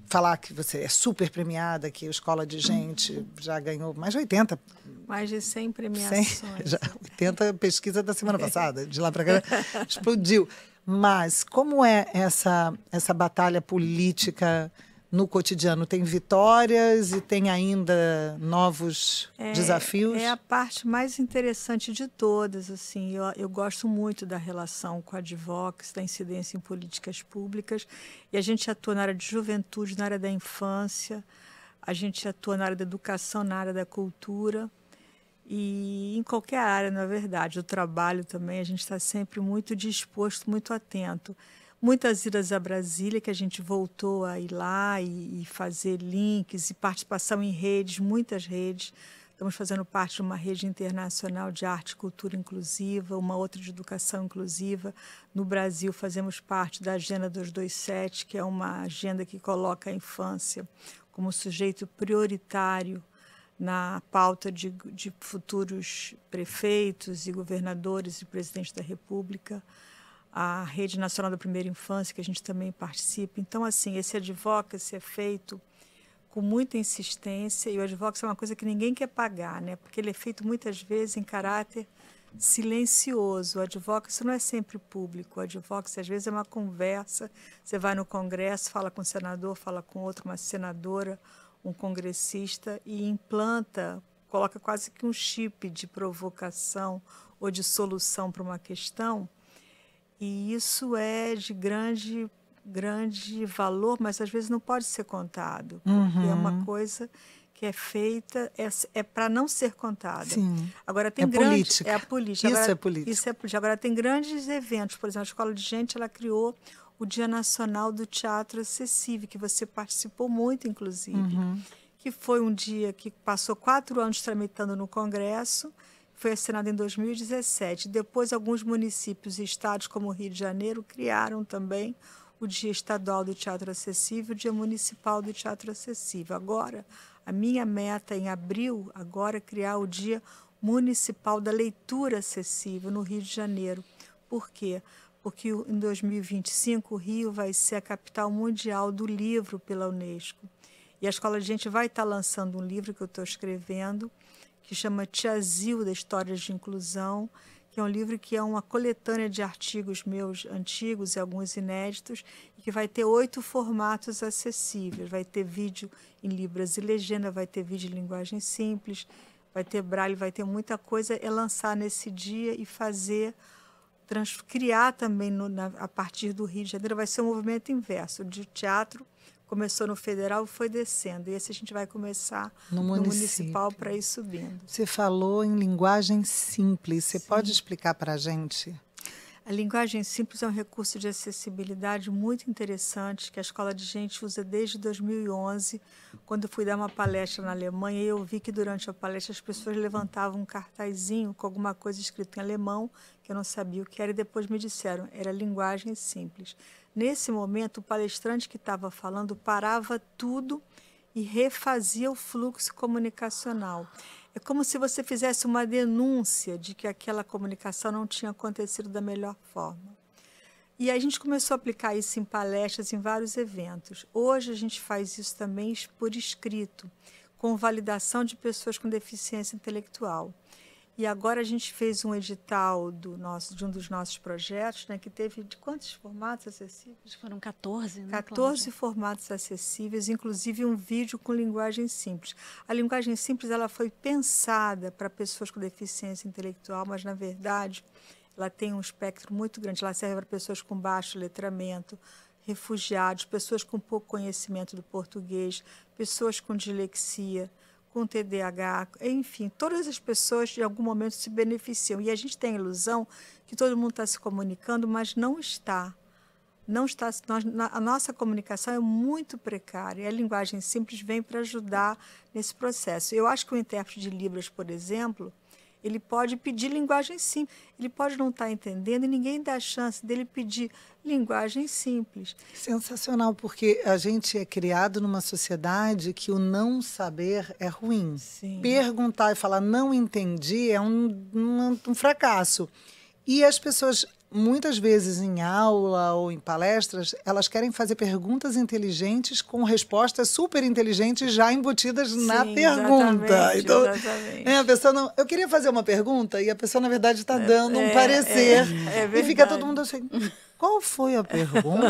falar que você é super premiada, que a Escola de Gente já ganhou mais de 80. Mais de 100 premiações. 100, já, 80 pesquisa da semana passada, de lá para cá explodiu. Mas como é essa, essa batalha política no cotidiano? Tem vitórias e tem ainda novos é, desafios? É a parte mais interessante de todas. Assim, eu, eu gosto muito da relação com a Advox, da incidência em políticas públicas. E a gente atua na área de juventude, na área da infância, a gente atua na área da educação, na área da cultura e em qualquer área, na verdade. O trabalho também, a gente está sempre muito disposto, muito atento. Muitas idas a Brasília, que a gente voltou a ir lá e, e fazer links e participação em redes, muitas redes. Estamos fazendo parte de uma rede internacional de arte e cultura inclusiva, uma outra de educação inclusiva. No Brasil, fazemos parte da Agenda 227, que é uma agenda que coloca a infância como sujeito prioritário na pauta de, de futuros prefeitos e governadores e presidente da República, a Rede Nacional da Primeira Infância, que a gente também participa. Então, assim, esse advocacy é feito com muita insistência, e o advocacy é uma coisa que ninguém quer pagar, né? porque ele é feito muitas vezes em caráter silencioso. O advocacy não é sempre público. O advocacy, às vezes, é uma conversa. Você vai no Congresso, fala com um senador, fala com outro, uma senadora, um congressista e implanta, coloca quase que um chip de provocação ou de solução para uma questão. E isso é de grande grande valor, mas às vezes não pode ser contado, porque uhum. é uma uhum. coisa que é feita é, é para não ser contada. Sim. Agora tem é grandes política. é a política. Isso agora, é política. Isso é política. Agora tem grandes eventos, por exemplo, a escola de gente ela criou o Dia Nacional do Teatro Acessível, que você participou muito, inclusive, uhum. que foi um dia que passou quatro anos tramitando no Congresso, foi assinado em 2017. Depois, alguns municípios e estados, como o Rio de Janeiro, criaram também o Dia Estadual do Teatro Acessível, o Dia Municipal do Teatro Acessível. Agora, a minha meta em abril, agora é criar o Dia Municipal da Leitura Acessível no Rio de Janeiro. Por quê? porque em 2025 o Rio vai ser a capital mundial do livro pela Unesco. E a Escola de Gente vai estar lançando um livro que eu estou escrevendo, que chama Tia Zilda, Histórias de Inclusão, que é um livro que é uma coletânea de artigos meus antigos e alguns inéditos, e que vai ter oito formatos acessíveis. Vai ter vídeo em Libras e Legenda, vai ter vídeo em linguagem simples, vai ter braille, vai ter muita coisa. É lançar nesse dia e fazer trans, criar também no, na, a partir do Rio de Janeiro, vai ser um movimento inverso, de teatro começou no federal e foi descendo. E esse a gente vai começar no, no municipal para ir subindo. Você falou em linguagem simples. Você Sim. pode explicar para a gente? A linguagem simples é um recurso de acessibilidade muito interessante que a Escola de Gente usa desde 2011, quando fui dar uma palestra na Alemanha e eu vi que durante a palestra as pessoas levantavam um cartazinho com alguma coisa escrita em alemão que eu não sabia o que era, e depois me disseram, era linguagem simples. Nesse momento, o palestrante que estava falando parava tudo e refazia o fluxo comunicacional. É como se você fizesse uma denúncia de que aquela comunicação não tinha acontecido da melhor forma. E a gente começou a aplicar isso em palestras, em vários eventos. Hoje a gente faz isso também por escrito, com validação de pessoas com deficiência intelectual. E agora a gente fez um edital do nosso, de um dos nossos projetos, né, que teve de quantos formatos acessíveis? Foram 14, né? 14 formatos acessíveis, inclusive um vídeo com linguagem simples. A linguagem simples ela foi pensada para pessoas com deficiência intelectual, mas na verdade ela tem um espectro muito grande. Ela serve para pessoas com baixo letramento, refugiados, pessoas com pouco conhecimento do português, pessoas com dislexia com TDAH, enfim, todas as pessoas de algum momento se beneficiam. E a gente tem a ilusão que todo mundo está se comunicando, mas não está. Não está nós, a nossa comunicação é muito precária. A linguagem simples vem para ajudar nesse processo. Eu acho que o intérprete de Libras, por exemplo, ele pode pedir linguagem simples. Ele pode não estar tá entendendo e ninguém dá a chance dele pedir linguagem simples. Sensacional, porque a gente é criado numa sociedade que o não saber é ruim. Sim. Perguntar e falar não entendi é um, um, um fracasso. E as pessoas muitas vezes em aula ou em palestras, elas querem fazer perguntas inteligentes com respostas super inteligentes já embutidas Sim, na pergunta. Exatamente, então, exatamente. É, a pessoa não, eu queria fazer uma pergunta e a pessoa na verdade está é, dando um é, parecer é, é e fica todo mundo assim. Qual foi a pergunta?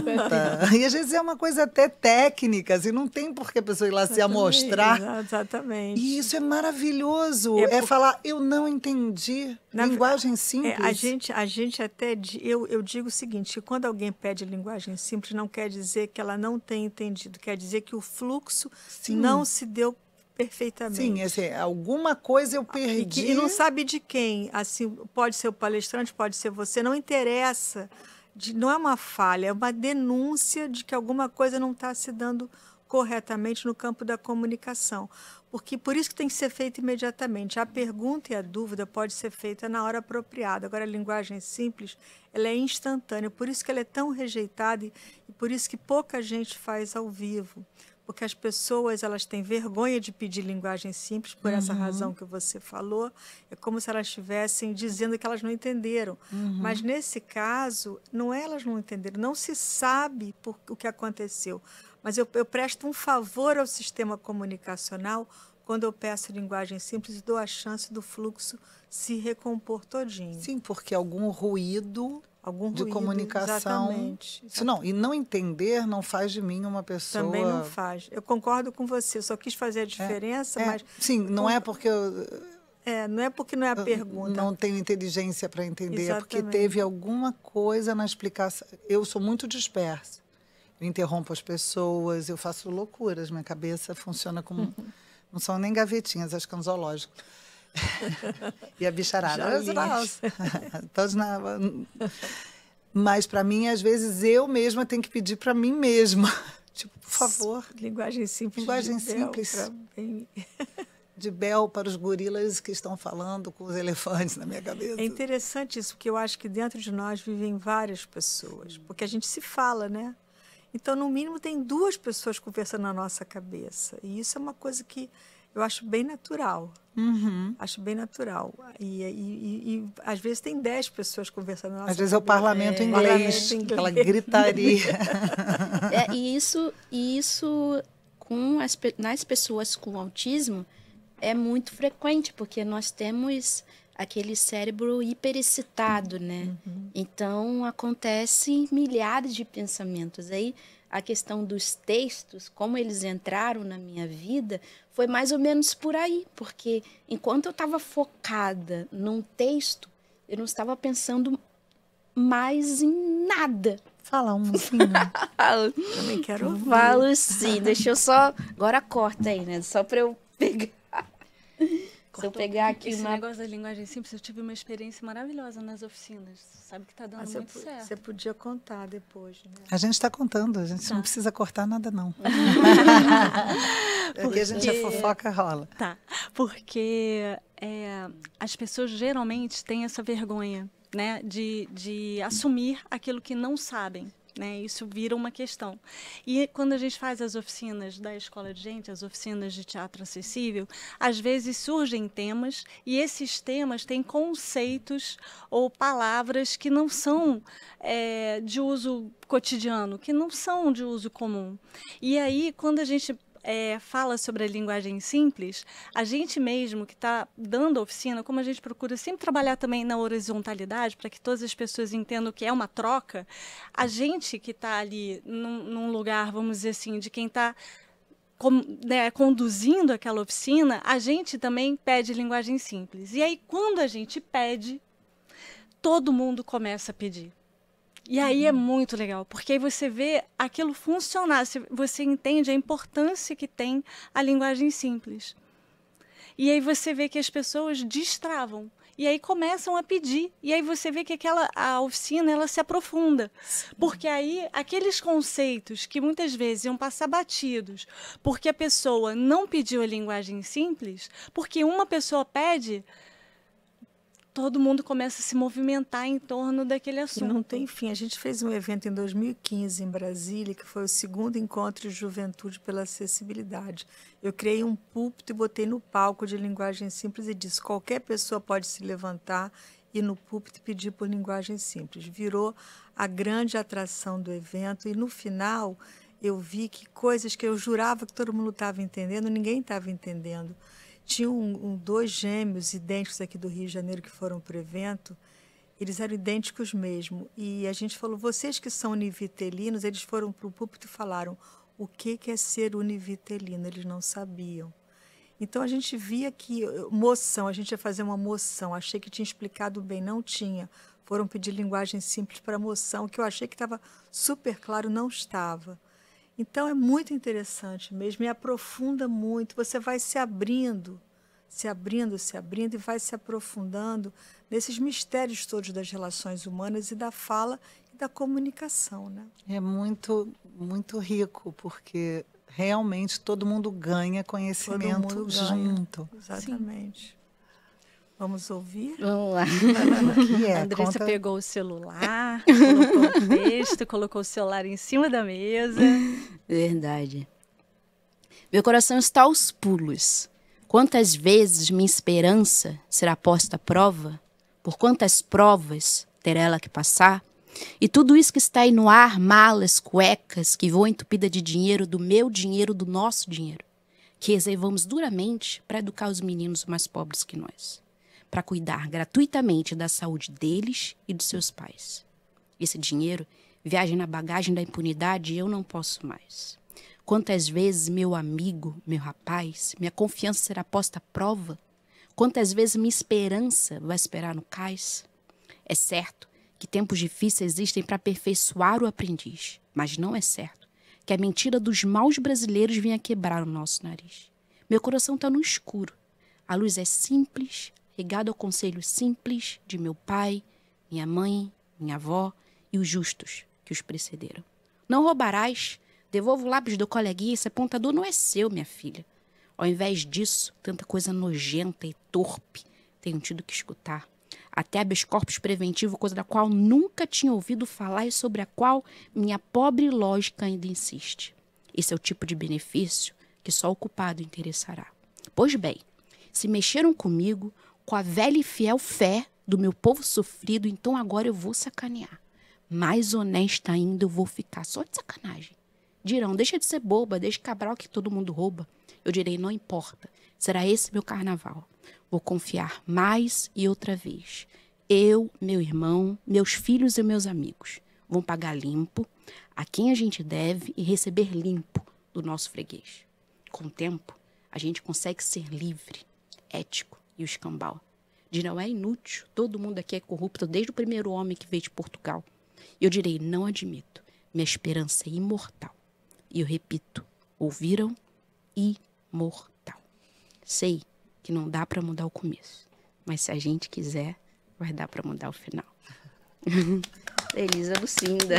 e às vezes é uma coisa até técnica, assim, não tem por que a pessoa ir lá exatamente, se amostrar. Exatamente. E isso é maravilhoso. É, é falar, eu não entendi. Na linguagem simples. É, a, gente, a gente até. Eu, eu digo o seguinte: quando alguém pede linguagem simples, não quer dizer que ela não tenha entendido, quer dizer que o fluxo Sim. não se deu perfeitamente. Sim, assim, alguma coisa eu perdi. E, que, e não sabe de quem. Assim, pode ser o palestrante, pode ser você, não interessa de, não é uma falha, é uma denúncia de que alguma coisa não está se dando corretamente no campo da comunicação. Porque por isso que tem que ser feito imediatamente. A pergunta e a dúvida pode ser feita na hora apropriada. Agora a linguagem simples, ela é instantânea, por isso que ela é tão rejeitada e, e por isso que pouca gente faz ao vivo porque as pessoas elas têm vergonha de pedir linguagem simples por uhum. essa razão que você falou. É como se elas estivessem dizendo que elas não entenderam. Uhum. Mas nesse caso, não é elas não entenderam, não se sabe por, o que aconteceu. Mas eu, eu presto um favor ao sistema comunicacional quando eu peço linguagem simples e dou a chance do fluxo se recompor todinho. Sim, porque algum ruído algum de comunicação. Exatamente, exatamente. Não, e não entender não faz de mim uma pessoa. Também não faz. Eu concordo com você, só quis fazer a é, diferença, é, é, mas. Sim, não com... é porque eu. É, não é porque não é a pergunta. Não tenho inteligência para entender, é exatamente. porque teve alguma coisa na explicação. Eu sou muito dispersa. Eu interrompo as pessoas, eu faço loucuras, minha cabeça funciona como. não são nem gavetinhas, acho que é um zoológico. e a bicharada. Nós, todos na... Mas para mim, às vezes, eu mesma tenho que pedir para mim mesma. tipo, por favor. Linguagem simples. Linguagem de simples. Bel de Bel para os gorilas que estão falando com os elefantes na minha cabeça. É interessante isso, porque eu acho que dentro de nós vivem várias pessoas, porque a gente se fala, né? Então, no mínimo, tem duas pessoas conversando na nossa cabeça. E isso é uma coisa que eu acho bem natural. Uhum. Acho bem natural. E, e, e, às vezes tem dez pessoas conversando. Nossa, às vezes é o parlamento, é, inglês, parlamento inglês, aquela gritaria. é, e isso, isso com as, nas pessoas com autismo é muito frequente, porque nós temos aquele cérebro hiperexcitado, né? Uhum. Então acontecem milhares de pensamentos. Aí a questão dos textos, como eles entraram na minha vida, foi mais ou menos por aí, porque enquanto eu estava focada num texto, eu não estava pensando mais em nada. Fala um sim. Né? Também quero ouvir. Falo sim. Deixa eu só. Agora corta aí, né? Só para eu pegar. Se eu pegar aqui Esse uma... negócio da linguagem simples, eu tive uma experiência maravilhosa nas oficinas. Sabe que está dando ah, muito certo. Você podia contar depois, né? A gente está contando, a gente tá. não precisa cortar nada, não. Porque... É Porque a gente a é fofoca rola. Tá. Porque é, as pessoas geralmente têm essa vergonha, né? De, de assumir aquilo que não sabem. Né? Isso vira uma questão. E quando a gente faz as oficinas da escola de gente, as oficinas de teatro acessível, às vezes surgem temas e esses temas têm conceitos ou palavras que não são é, de uso cotidiano, que não são de uso comum. E aí, quando a gente é, fala sobre a linguagem simples, a gente mesmo que está dando a oficina, como a gente procura sempre trabalhar também na horizontalidade, para que todas as pessoas entendam que é uma troca, a gente que está ali num, num lugar, vamos dizer assim, de quem está com, né, conduzindo aquela oficina, a gente também pede linguagem simples. E aí, quando a gente pede, todo mundo começa a pedir. E aí é uhum. muito legal, porque aí você vê aquilo funcionar, você entende a importância que tem a linguagem simples. E aí você vê que as pessoas destravam. E aí começam a pedir. E aí você vê que aquela a oficina ela se aprofunda. Porque aí aqueles conceitos que muitas vezes iam passar batidos, porque a pessoa não pediu a linguagem simples, porque uma pessoa pede, todo mundo começa a se movimentar em torno daquele assunto. E não tem fim. A gente fez um evento em 2015 em Brasília, que foi o segundo encontro de juventude pela acessibilidade. Eu criei um púlpito e botei no palco de linguagem simples e disse: qualquer pessoa pode se levantar e no púlpito pedir por linguagem simples. Virou a grande atração do evento e no final eu vi que coisas que eu jurava que todo mundo estava entendendo, ninguém estava entendendo tinha um, um, dois gêmeos idênticos aqui do Rio de Janeiro que foram para o evento. Eles eram idênticos mesmo. E a gente falou, vocês que são univitelinos, eles foram para o púlpito e falaram o que, que é ser univitelino. Eles não sabiam. Então a gente via que eh, moção, a gente ia fazer uma moção. Achei que tinha explicado bem, não tinha. Foram pedir linguagem simples para moção, que eu achei que estava super claro, não estava. Então é muito interessante mesmo, e aprofunda muito. Você vai se abrindo, se abrindo, se abrindo e vai se aprofundando nesses mistérios todos das relações humanas e da fala e da comunicação, né? É muito, muito rico porque realmente todo mundo ganha conhecimento todo mundo ganha. junto. Exatamente. Sim. Vamos ouvir? Vamos lá. É? A Andressa Conta... pegou o celular, colocou o texto, colocou o celular em cima da mesa. Verdade. Meu coração está aos pulos. Quantas vezes minha esperança será posta à prova? Por quantas provas terá ela que passar? E tudo isso que está aí no ar, malas, cuecas, que voam entupida de dinheiro, do meu dinheiro, do nosso dinheiro, que reservamos duramente para educar os meninos mais pobres que nós para cuidar gratuitamente da saúde deles e dos seus pais. Esse dinheiro viaja na bagagem da impunidade e eu não posso mais. Quantas vezes meu amigo, meu rapaz, minha confiança será posta à prova? Quantas vezes minha esperança vai esperar no cais? É certo que tempos difíceis existem para aperfeiçoar o aprendiz, mas não é certo que a mentira dos maus brasileiros venha quebrar o nosso nariz. Meu coração está no escuro. A luz é simples, pegado ao conselho simples de meu pai, minha mãe, minha avó e os justos que os precederam. Não roubarás, devolvo o lápis do coleguinha, esse apontador não é seu, minha filha. Ao invés disso, tanta coisa nojenta e torpe tenho tido que escutar. Até habeas corpus preventivo, coisa da qual nunca tinha ouvido falar e sobre a qual minha pobre lógica ainda insiste. Esse é o tipo de benefício que só o culpado interessará. Pois bem, se mexeram comigo, com a velha e fiel fé do meu povo sofrido, então agora eu vou sacanear. Mais honesta ainda eu vou ficar, só de sacanagem. Dirão, deixa de ser boba, deixa Cabral que todo mundo rouba. Eu direi, não importa, será esse meu carnaval. Vou confiar mais e outra vez. Eu, meu irmão, meus filhos e meus amigos vão pagar limpo a quem a gente deve e receber limpo do nosso freguês. Com o tempo, a gente consegue ser livre, ético e o escambau. De não é inútil, todo mundo aqui é corrupto, desde o primeiro homem que veio de Portugal. Eu direi, não admito, minha esperança é imortal. E eu repito, ouviram? Imortal. Sei que não dá para mudar o começo, mas se a gente quiser, vai dar para mudar o final. Elisa Lucinda.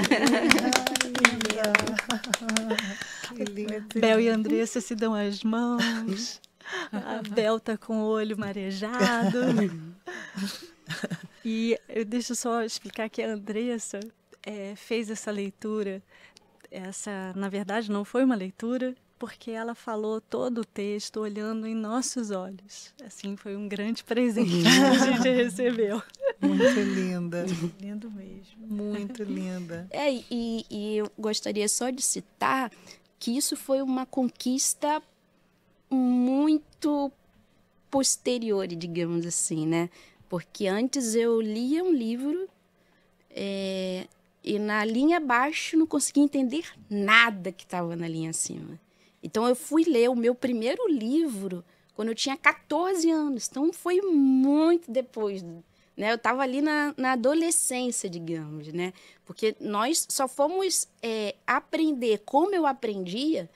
Ai, Bel e Andressa se dão as mãos a Bel tá com o olho marejado. e eu deixo só explicar que a Andressa é, fez essa leitura. Essa, na verdade, não foi uma leitura, porque ela falou todo o texto olhando em nossos olhos. Assim, foi um grande presente uhum. que a gente recebeu. Muito linda. Lindo mesmo. Muito linda. É, e, e eu gostaria só de citar que isso foi uma conquista muito posterior, digamos assim, né? Porque antes eu lia um livro é, e na linha abaixo não conseguia entender nada que estava na linha acima. Então eu fui ler o meu primeiro livro quando eu tinha 14 anos. Então foi muito depois, né? Eu estava ali na, na, adolescência, digamos, né? Porque nós só fomos é, aprender como eu aprendia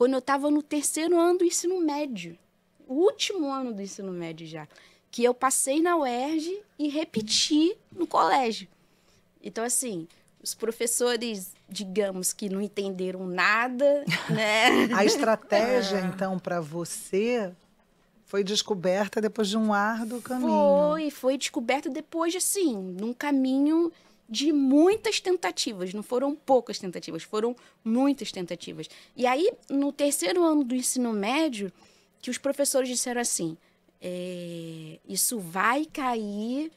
quando eu estava no terceiro ano do ensino médio, o último ano do ensino médio já, que eu passei na UERJ e repeti no colégio. Então, assim, os professores, digamos que não entenderam nada, né? A estratégia, então, para você foi descoberta depois de um árduo caminho. Foi, foi descoberta depois, assim, num caminho de muitas tentativas, não foram poucas tentativas, foram muitas tentativas. E aí, no terceiro ano do ensino médio, que os professores disseram assim: é, isso vai cair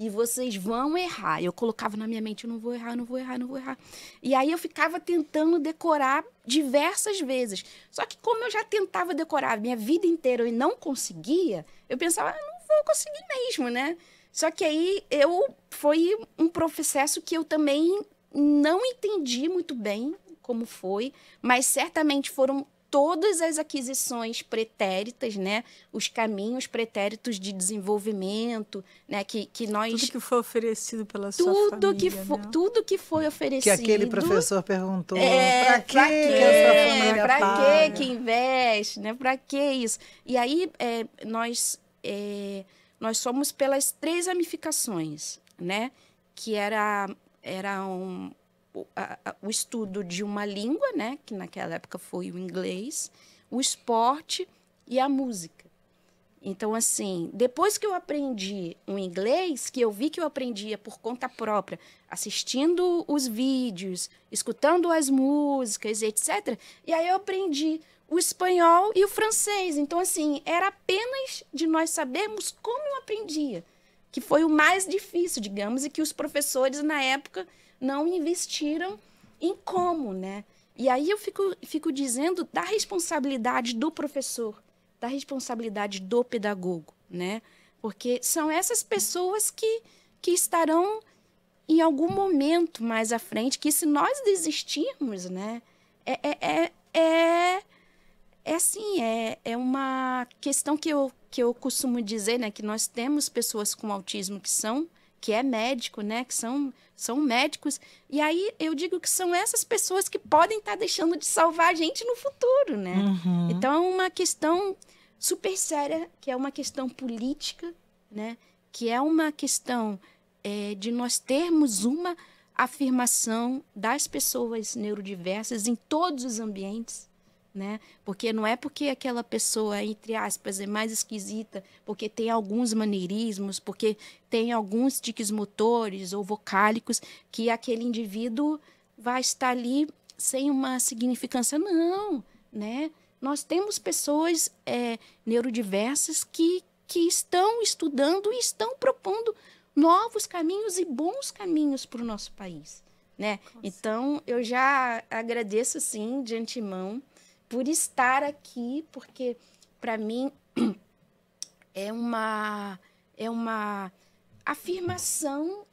e vocês vão errar. Eu colocava na minha mente: não vou errar, não vou errar, não vou errar. E aí eu ficava tentando decorar diversas vezes. Só que, como eu já tentava decorar minha vida inteira e não conseguia, eu pensava: ah, não vou conseguir mesmo, né? Só que aí eu foi um processo que eu também não entendi muito bem como foi, mas certamente foram todas as aquisições pretéritas, né? Os caminhos pretéritos de desenvolvimento, né? Que, que nós tudo que foi oferecido pela tudo família, que fo... né? tudo que foi oferecido que aquele professor perguntou é, para que, pra que para que que investe, né? Para que isso? E aí é, nós é, nós somos pelas três ramificações, né? Que era, era um, o, a, o estudo de uma língua, né? Que naquela época foi o inglês, o esporte e a música. Então, assim, depois que eu aprendi o inglês, que eu vi que eu aprendia por conta própria, assistindo os vídeos, escutando as músicas, etc. E aí eu aprendi o espanhol e o francês. Então, assim, era apenas de nós sabermos como eu aprendia, que foi o mais difícil, digamos, e que os professores na época não investiram em como, né? E aí eu fico, fico dizendo da responsabilidade do professor, da responsabilidade do pedagogo, né? Porque são essas pessoas que, que estarão em algum momento mais à frente, que se nós desistirmos, né? é, é, é, é é sim, é, é uma questão que eu, que eu costumo dizer, né? Que nós temos pessoas com autismo que são, que é médico, né? Que são, são médicos. E aí eu digo que são essas pessoas que podem estar tá deixando de salvar a gente no futuro, né? Uhum. Então é uma questão super séria, que é uma questão política, né? Que é uma questão é, de nós termos uma afirmação das pessoas neurodiversas em todos os ambientes, né? Porque não é porque aquela pessoa, entre aspas, é mais esquisita, porque tem alguns maneirismos, porque tem alguns tiques motores ou vocálicos, que aquele indivíduo vai estar ali sem uma significância. Não, né? Nós temos pessoas é, neurodiversas que, que estão estudando e estão propondo novos caminhos e bons caminhos para o nosso país, né? Então, eu já agradeço, sim, de antemão, por estar aqui, porque para mim é uma é uma afirmação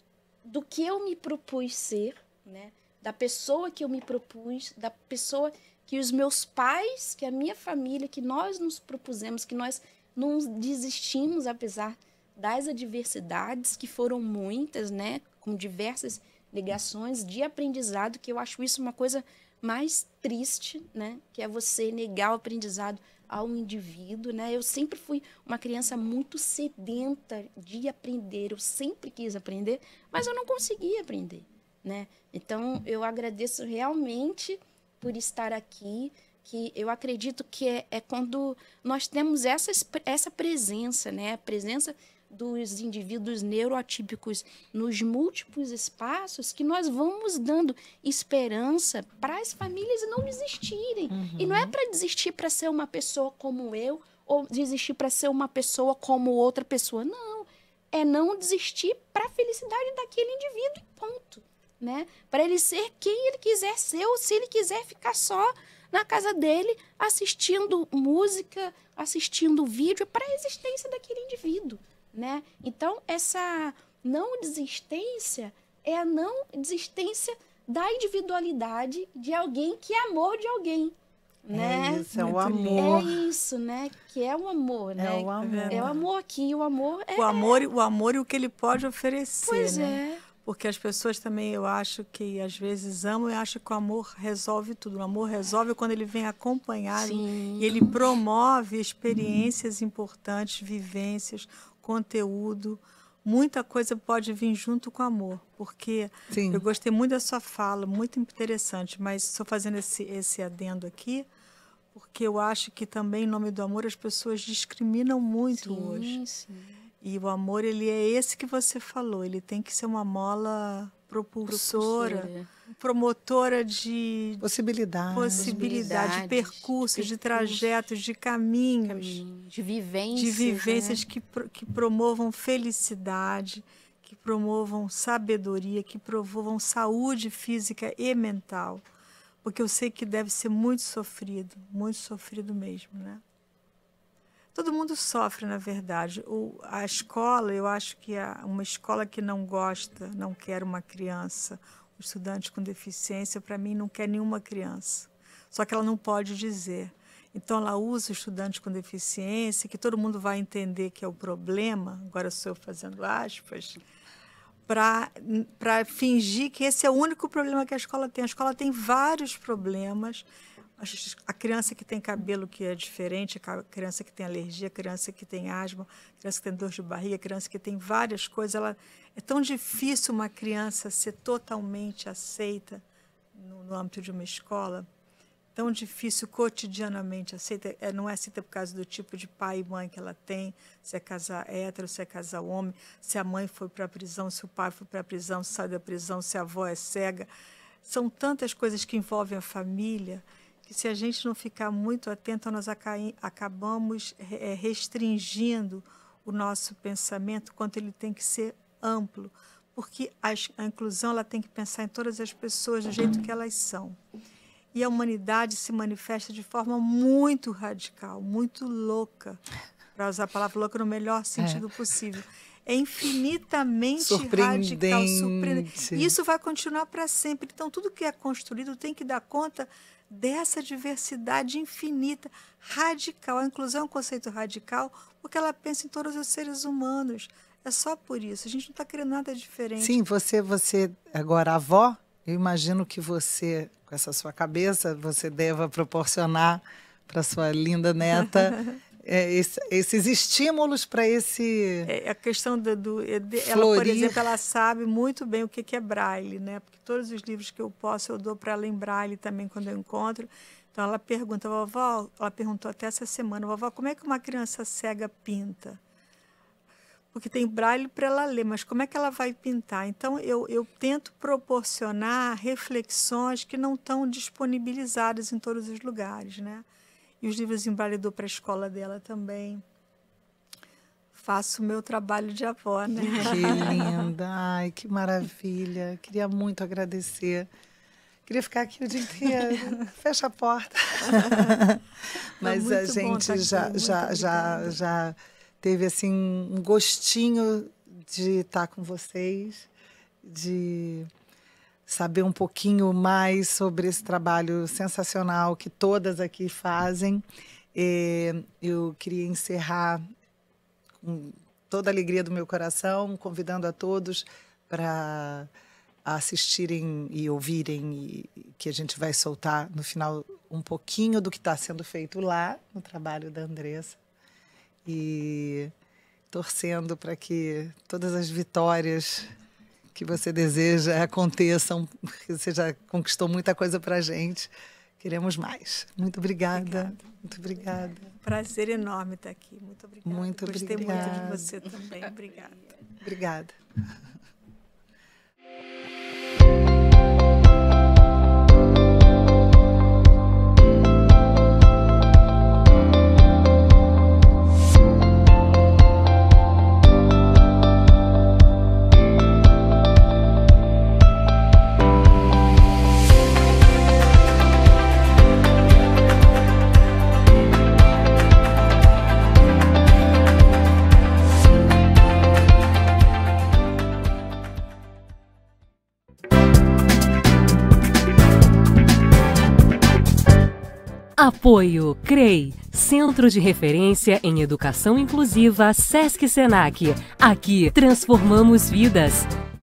do que eu me propus ser, né? Da pessoa que eu me propus, da pessoa que os meus pais, que a minha família, que nós nos propusemos, que nós não desistimos apesar das adversidades que foram muitas, né, com diversas ligações de aprendizado, que eu acho isso uma coisa mais triste, né? Que é você negar o aprendizado ao indivíduo, né? Eu sempre fui uma criança muito sedenta de aprender, eu sempre quis aprender, mas eu não conseguia aprender, né? Então eu agradeço realmente por estar aqui, que eu acredito que é, é quando nós temos essa, essa presença, né? A presença dos indivíduos neuroatípicos nos múltiplos espaços que nós vamos dando esperança para as famílias não desistirem. Uhum. E não é uhum. para desistir para ser uma pessoa como eu ou desistir para ser uma pessoa como outra pessoa. Não. É não desistir para a felicidade daquele indivíduo e ponto. Né? Para ele ser quem ele quiser ser ou se ele quiser ficar só na casa dele assistindo música, assistindo vídeo é para a existência daquele indivíduo né? Então, essa não desistência é a não desistência da individualidade de alguém que é amor de alguém. É né? É isso, é Muito o amor. É isso, né? Que é o amor, é né? É o amor. É o amor aqui, o amor é... O amor, o amor e o que ele pode oferecer, Pois né? é. Porque as pessoas também, eu acho que às vezes amam e acham que o amor resolve tudo. O amor resolve quando ele vem acompanhado Sim. e ele promove experiências hum. importantes, vivências, conteúdo, muita coisa pode vir junto com amor, porque Sim. eu gostei muito da sua fala, muito interessante, mas estou fazendo esse, esse adendo aqui, porque eu acho que também, em nome do amor, as pessoas discriminam muito sim, hoje. Sim. E o amor, ele é esse que você falou, ele tem que ser uma mola propulsora, propulsora. promotora de possibilidades, possibilidade, de percursos, de trajetos, de caminhos, caminhos de vivências, de vivências né? que, que promovam felicidade, que promovam sabedoria, que promovam saúde física e mental, porque eu sei que deve ser muito sofrido, muito sofrido mesmo, né? Todo mundo sofre, na verdade. O, a escola, eu acho que uma escola que não gosta, não quer uma criança, um estudante com deficiência, para mim, não quer nenhuma criança. Só que ela não pode dizer. Então, ela usa o estudante com deficiência, que todo mundo vai entender que é o problema, agora sou eu fazendo aspas, para fingir que esse é o único problema que a escola tem. A escola tem vários problemas a criança que tem cabelo que é diferente, a criança que tem alergia, a criança que tem asma, a criança que tem dor de barriga, a criança que tem várias coisas, ela é tão difícil uma criança ser totalmente aceita no, no âmbito de uma escola, tão difícil cotidianamente aceita, é, não é aceita por causa do tipo de pai e mãe que ela tem, se é casar hétero, se é casar homem, se a mãe foi para a prisão, se o pai foi para a prisão, sai da prisão, se a avó é cega. São tantas coisas que envolvem a família que se a gente não ficar muito atento, nós acabamos eh, restringindo o nosso pensamento quanto ele tem que ser amplo, porque a, inclusão ela tem que pensar em todas as pessoas do jeito que elas são. E a humanidade se manifesta de forma muito radical, muito louca, para usar a palavra louca no melhor é. sentido é. possível é infinitamente surpreendente. radical, surpreendente. E isso vai continuar para sempre. Então, tudo que é construído tem que dar conta dessa diversidade infinita, radical. A inclusão é um conceito radical porque ela pensa em todos os seres humanos. É só por isso. A gente não está querendo nada diferente. Sim, você, você agora avó, eu imagino que você, com essa sua cabeça, você deva proporcionar para sua linda neta é, esse, esses estímulos para esse. É, a questão do. É do ela, por exemplo, ela sabe muito bem o que, que é braille, né? Porque todos os livros que eu posso, eu dou para ela em braille também quando eu encontro. Então ela pergunta, vovó, ela perguntou até essa semana, vovó, como é que uma criança cega pinta? Porque tem braille para ela ler, mas como é que ela vai pintar? Então eu, eu tento proporcionar reflexões que não estão disponibilizadas em todos os lugares, né? e os livros embaralhador para a escola dela também. Faço o meu trabalho de avó, né? Que linda! Ai, que maravilha! Queria muito agradecer. Queria ficar aqui o dia inteiro. Fecha a porta. Mas a gente já, já, já, já teve assim um gostinho de estar com vocês, de saber um pouquinho mais sobre esse trabalho sensacional que todas aqui fazem. eu queria encerrar com toda a alegria do meu coração, convidando a todos para assistirem e ouvirem, e que a gente vai soltar no final um pouquinho do que está sendo feito lá no trabalho da Andressa. E torcendo para que todas as vitórias que você deseja aconteçam. Você já conquistou muita coisa para a gente. Queremos mais. Muito obrigada. obrigada. Muito obrigada. Prazer enorme estar aqui. Muito obrigada. Muito Gostei obrigada. muito de você também. Obrigada. Obrigada. Apoio CREI, Centro de Referência em Educação Inclusiva Sesc Senac. Aqui transformamos vidas.